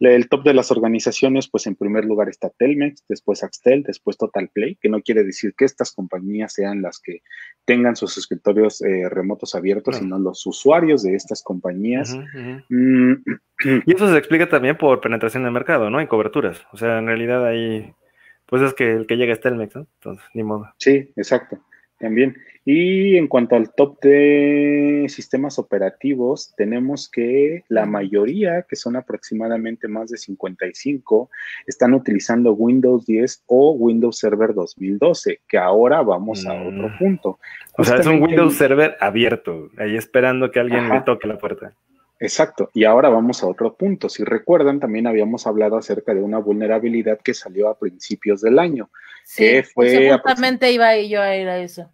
Speaker 3: El top de las organizaciones, pues en primer lugar está Telmex, después Axtel, después Total Play, que no quiere decir que estas compañías sean las que tengan sus escritorios eh, remotos abiertos, sino los usuarios
Speaker 2: de estas compañías. Mm. [CLEARS THROAT] Y eso se explica también por penetración de mercado, ¿no? Y coberturas. O sea, en realidad ahí, pues es que el que llega es Telmex, ¿no? Entonces, ni modo.
Speaker 3: Sí, exacto también. Y en cuanto al top de sistemas operativos, tenemos que la mayoría, que son aproximadamente más de 55, están utilizando Windows 10 o Windows Server 2012, que ahora vamos a mm. otro punto. o sea, es un Windows
Speaker 2: Server abierto, ahí esperando que alguien
Speaker 3: le toque la puerta. Exacto. Y ahora vamos a otro punto. Si recuerdan, también habíamos hablado acerca de una vulnerabilidad que salió a principios del año. Sí, que fue
Speaker 1: justamente iba yo a ir a eso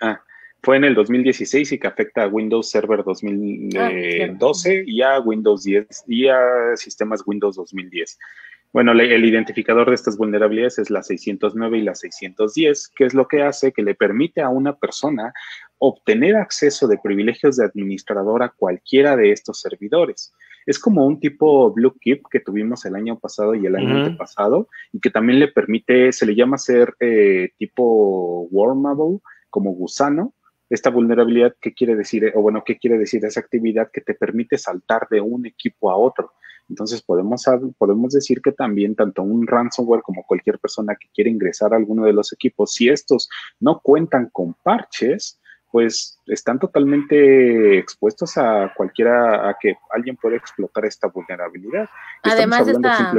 Speaker 3: ah, fue en el 2016 y que afecta a Windows Server 2012 ah, y a Windows 10 y a sistemas Windows 2010. Bueno, el identificador de estas vulnerabilidades es la 609 y la 610, que es lo que hace que le permite a una persona obtener acceso de privilegios de administrador a cualquiera de estos servidores. Es como un tipo Blue Keep que tuvimos el año pasado y el año antepasado, y que también le permite, se le llama ser eh, tipo Wormable, como gusano esta vulnerabilidad, ¿qué quiere decir? Eh, o bueno, ¿qué quiere decir esa actividad que te permite saltar de un equipo a otro? Entonces podemos, podemos decir que también tanto un ransomware como cualquier persona que quiere ingresar a alguno de los equipos, si estos no cuentan con parches, pues están totalmente expuestos a cualquiera, a que alguien pueda explotar esta vulnerabilidad.
Speaker 1: Además, esta,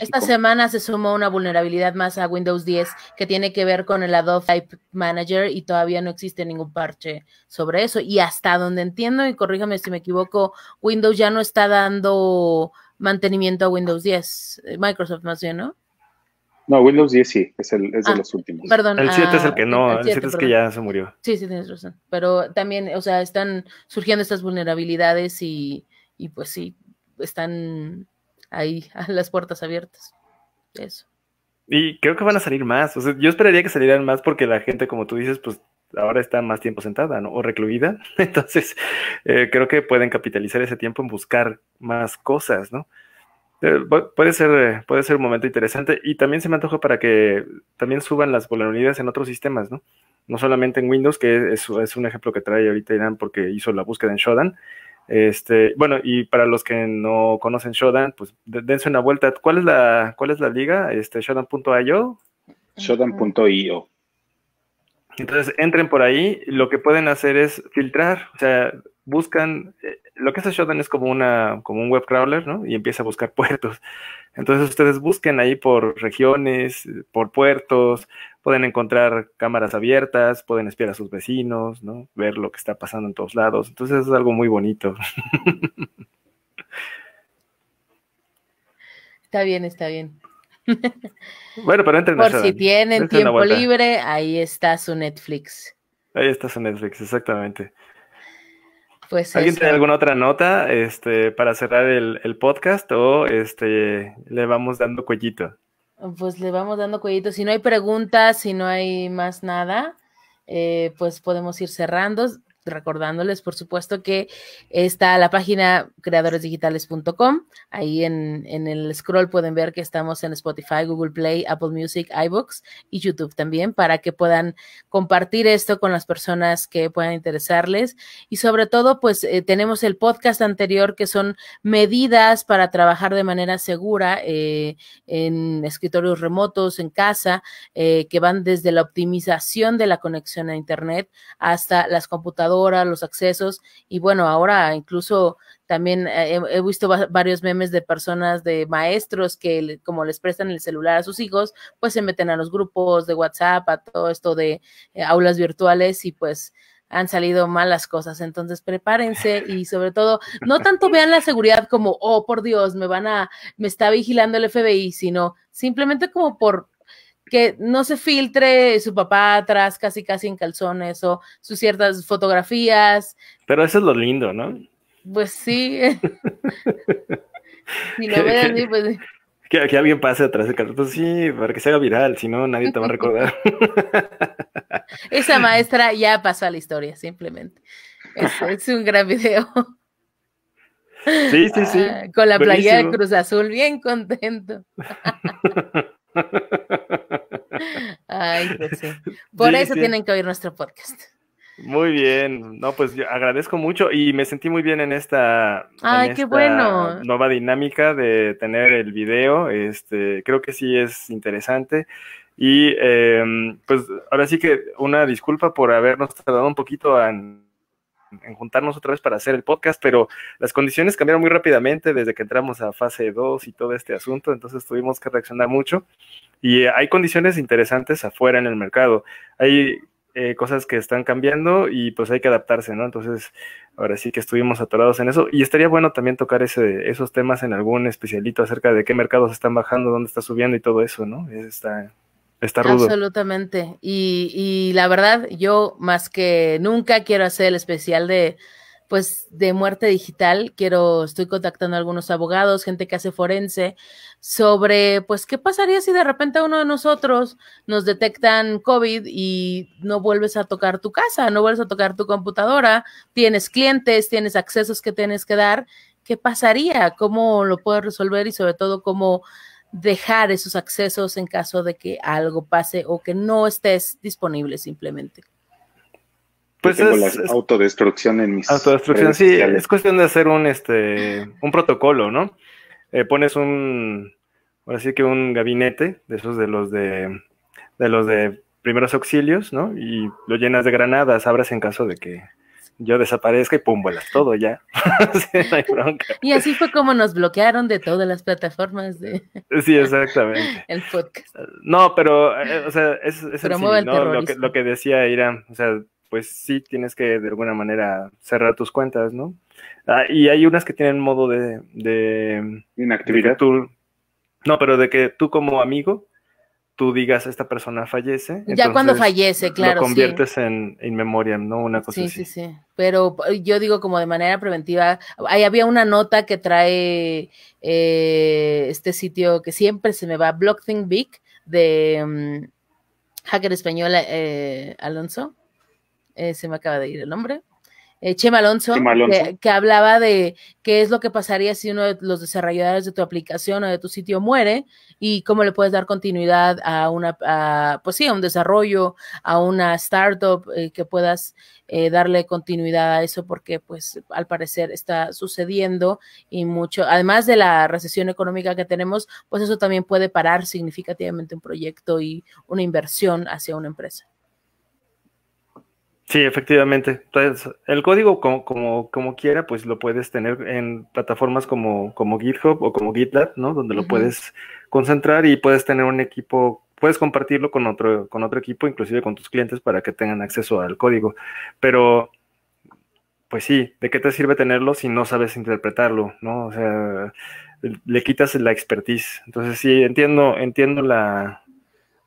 Speaker 1: esta, semana se sumó una vulnerabilidad más a Windows 10 que tiene que ver con el Adobe Type Manager y todavía no existe ningún parche sobre eso. Y hasta donde entiendo, y corrígame si me equivoco, Windows ya no está dando mantenimiento a Windows 10, eh, Microsoft más bien, ¿no?
Speaker 3: No, Windows 10 sí, es, el, de ah, los últimos. Perdón. El 7
Speaker 1: es el ah, que no, el 7, es que ya se murió. Sí, sí, tienes razón. Pero también, o sea, están surgiendo estas vulnerabilidades y, y pues sí, están ahí a [LAUGHS] las puertas abiertas. Eso.
Speaker 2: Y creo que van a salir más. O sea, yo esperaría que salieran más porque la gente, como tú dices, pues ahora está más tiempo sentada ¿no? o recluida. [LAUGHS] Entonces, eh, creo que pueden capitalizar ese tiempo en buscar más cosas, ¿no? Eh, puede ser, eh, puede ser un momento interesante y también se me antoja para que también suban las vulnerabilidades en otros sistemas, ¿no? No solamente en Windows, que es, es un ejemplo que trae ahorita Irán porque hizo la búsqueda en Shodan. Este, bueno, y para los que no conocen Shodan, pues dense una vuelta. ¿Cuál es la, cuál es la liga? Este, Shodan.io. Shodan.io. Entonces entren por ahí, lo que pueden hacer es filtrar, o sea, buscan eh, lo que hace Shodan es como, una, como un web crawler, ¿no? Y empieza a buscar [LAUGHS] puertos. Entonces ustedes busquen ahí por regiones, por puertos, pueden encontrar cámaras abiertas, pueden espiar a sus vecinos, ¿no? Ver lo que está pasando en todos lados. Entonces es algo muy bonito. [LAUGHS]
Speaker 1: Está bien, está bien. [LAUGHS] Bueno, pero entren Por si tienen tiempo libre, ahí está su Netflix.
Speaker 2: Ahí está su Netflix, exactamente.
Speaker 1: Pues ¿Alguien tiene alguna
Speaker 2: otra nota este, para cerrar el, podcast o este, le vamos dando cuellito?
Speaker 1: Pues le vamos dando cuellito. Si no hay preguntas, si no hay más nada, eh, pues podemos ir cerrando recordándoles, por supuesto, que está la página creadoresdigitales.com. Ahí en, el scroll pueden ver que estamos en Spotify, Google Play, Apple Music, iBooks y YouTube también, para que puedan compartir esto con las personas que puedan interesarles. Y sobre todo, pues eh, tenemos el podcast anterior, que son medidas para trabajar de manera segura eh, en escritorios remotos, en casa, eh, que van desde la optimización de la conexión a Internet hasta las computadoras los accesos y bueno, ahora incluso también eh, he, visto varios memes de personas, de maestros que como les prestan el celular a sus hijos, pues se meten a los grupos de WhatsApp, a todo esto de eh, aulas virtuales y pues han salido malas cosas. Entonces, prepárense y sobre todo, no tanto [LAUGHS] vean la seguridad como, oh, por Dios, me van a, me está vigilando el FBI, sino simplemente como por que no se filtre su papá atrás casi casi en calzones o sus ciertas fotografías.
Speaker 2: Pero eso es lo lindo, ¿no?
Speaker 1: Pues sí. [LAUGHS] pues...
Speaker 2: Que, alguien pase atrás de calzones, pues sí, para que se haga viral, si no nadie te va a recordar. [LAUGHS]
Speaker 1: Esa maestra ya pasó a la historia, simplemente. Es, [LAUGHS] un gran video. Sí, sí, sí. Ah, con la playa de Cruz Azul, bien contento. Pues por eso tienen que oír nuestro podcast.
Speaker 2: Muy bien, no, pues yo agradezco mucho y me sentí muy bien en esta, nueva dinámica de tener el video, este, creo que sí es interesante y em, pues ahora sí que una disculpa por habernos tardado un poquito en en juntarnos otra vez para hacer el podcast, pero las condiciones cambiaron muy rápidamente desde que entramos a fase 2 y todo este asunto, entonces tuvimos que reaccionar mucho y eh, hay condiciones interesantes afuera en el mercado. Hay eh, cosas que están cambiando y pues hay que adaptarse, ¿no? Entonces, ahora sí que estuvimos atorados en eso y estaría bueno también tocar ese, esos temas en algún especialito acerca de qué mercados están bajando, dónde está subiendo y todo eso, ¿no? Está, Está rudo.
Speaker 1: Absolutamente. Y, la verdad, yo más que nunca quiero hacer el especial de, pues, de muerte digital. Quiero, estoy contactando a algunos abogados, gente que hace forense, sobre, pues, qué pasaría si de repente uno de nosotros nos detectan COVID y no vuelves a tocar tu casa, no vuelves a tocar tu computadora, tienes clientes, tienes accesos que tienes que dar. ¿Qué pasaría? ¿Cómo lo puedes resolver? Y sobre todo, ¿cómo dejar esos accesos en caso de que algo pase o que no estés disponible simplemente.
Speaker 3: Pues tengo la autodestrucción en mis. Autodestrucción, sí, es
Speaker 2: cuestión de hacer un este un protocolo, ¿no? Eh, pones un ahora sí que un gabinete de esos de los de, de los de primeros auxilios, ¿no? Y lo llenas de granadas, abres en caso de que yo desaparezca y pum, vuelas todo ya. [LAUGHS]
Speaker 1: Y así fue como nos bloquearon de todas las plataformas de...
Speaker 2: [LAUGHS] sí, exactamente.
Speaker 1: [LAUGHS] el podcast.
Speaker 2: No, pero, eh, o sea, es, es el ¿no? lo, que, decía irán o sea, pues sí tienes que de alguna manera cerrar tus cuentas, ¿no? Ah, y hay unas que tienen modo de... de Inactividad. no, pero de que tú como amigo tú digas esta persona fallece. Ya cuando fallece, claro. Lo conviertes en memoria, ¿no? Una cosa así. Sí,
Speaker 1: sí, sí. Pero eh, yo digo como de manera preventiva, ahí había una nota que trae eh, este sitio que siempre se me va, Block Big, de mm, Hacker Español eh, Alonso. se me acaba de ir el nombre. Eh, Chema Alonso, Que, hablaba de qué es lo que pasaría si uno de los desarrolladores de tu aplicación o de tu sitio muere y cómo le puedes dar continuidad a una, pues sí, a un desarrollo, a una startup eh, que puedas eh, darle continuidad a eso porque pues al parecer está sucediendo y mucho, además de la recesión económica que tenemos, pues eso también puede parar significativamente un proyecto y una inversión hacia una empresa.
Speaker 2: Sí, efectivamente. Entonces, el código como, como, quiera, pues lo puedes tener en plataformas como, como GitHub o como GitLab, ¿no? Donde lo puedes concentrar y puedes tener un equipo, puedes compartirlo con otro, con otro equipo, inclusive con tus clientes para que tengan acceso al código. Pero, pues sí, ¿de qué te sirve tenerlo si no sabes interpretarlo, ¿no? O sea, le quitas la expertise. Entonces sí, entiendo, entiendo la,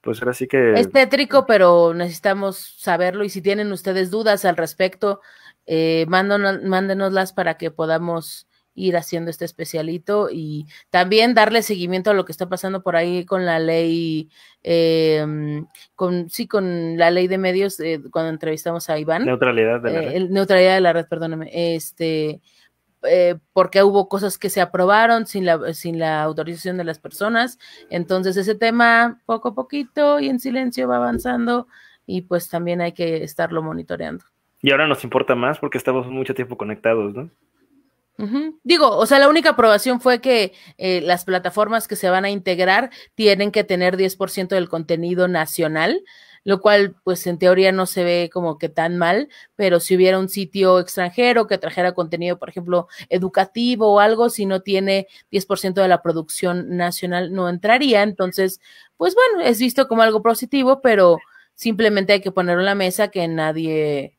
Speaker 2: pues ahora sí que... Es
Speaker 1: tétrico, pero necesitamos saberlo y si tienen ustedes dudas al respecto, eh, mándenoslas para que podamos ir haciendo este especialito y también darle seguimiento a lo que está pasando por ahí con la ley, eh, con sí, con la ley de medios eh, cuando entrevistamos a Iván. Neutralidad de la eh, red. neutralidad de la red, perdóname. Este, eh, porque hubo cosas que se aprobaron sin la, sin la autorización de las personas. Entonces ese tema poco a poquito y en silencio va avanzando y pues también hay que estarlo monitoreando.
Speaker 2: Y ahora nos importa más porque estamos mucho tiempo conectados, ¿no?
Speaker 1: Digo, o sea, la única aprobación fue que eh, las plataformas que se van a integrar tienen que tener 10% del contenido nacional, lo cual pues en teoría no se ve como que tan mal, pero si hubiera un sitio extranjero que trajera contenido, por ejemplo, educativo o algo, si no tiene 10% de la producción nacional, no entraría. Entonces, pues bueno, es visto como algo positivo, pero simplemente hay que ponerlo en la mesa que nadie,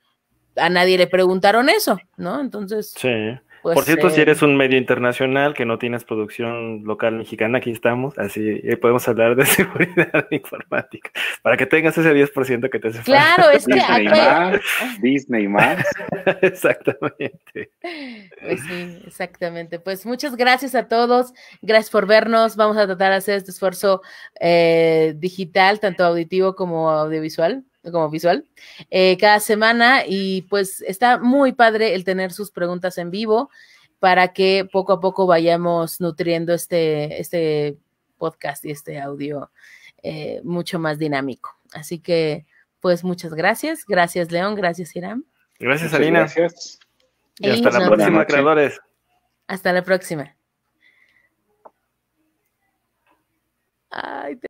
Speaker 1: a nadie le preguntaron eso, ¿no? Entonces...
Speaker 2: Sí. Pues por cierto, si eh, eres un medio internacional que no tienes producción local mexicana, aquí estamos, así eh, podemos hablar de [LAUGHS] seguridad informática, para que tengas ese 10% que te hace falta. Claro, es que... Disney más, Disney Max. [LAUGHS] exactamente.
Speaker 1: Pues sí, exactamente. Pues muchas gracias a todos, gracias por vernos, vamos a tratar de hacer este esfuerzo eh, digital, tanto auditivo como audiovisual como visual, eh, cada semana y pues está muy padre el tener sus preguntas en vivo para que poco a poco vayamos nutriendo este, este podcast y este audio eh, mucho más dinámico. Así que, pues muchas gracias. Gracias, León. Gracias, Irán. Gracias, Alina. hasta la próxima, creadores. Hasta la próxima.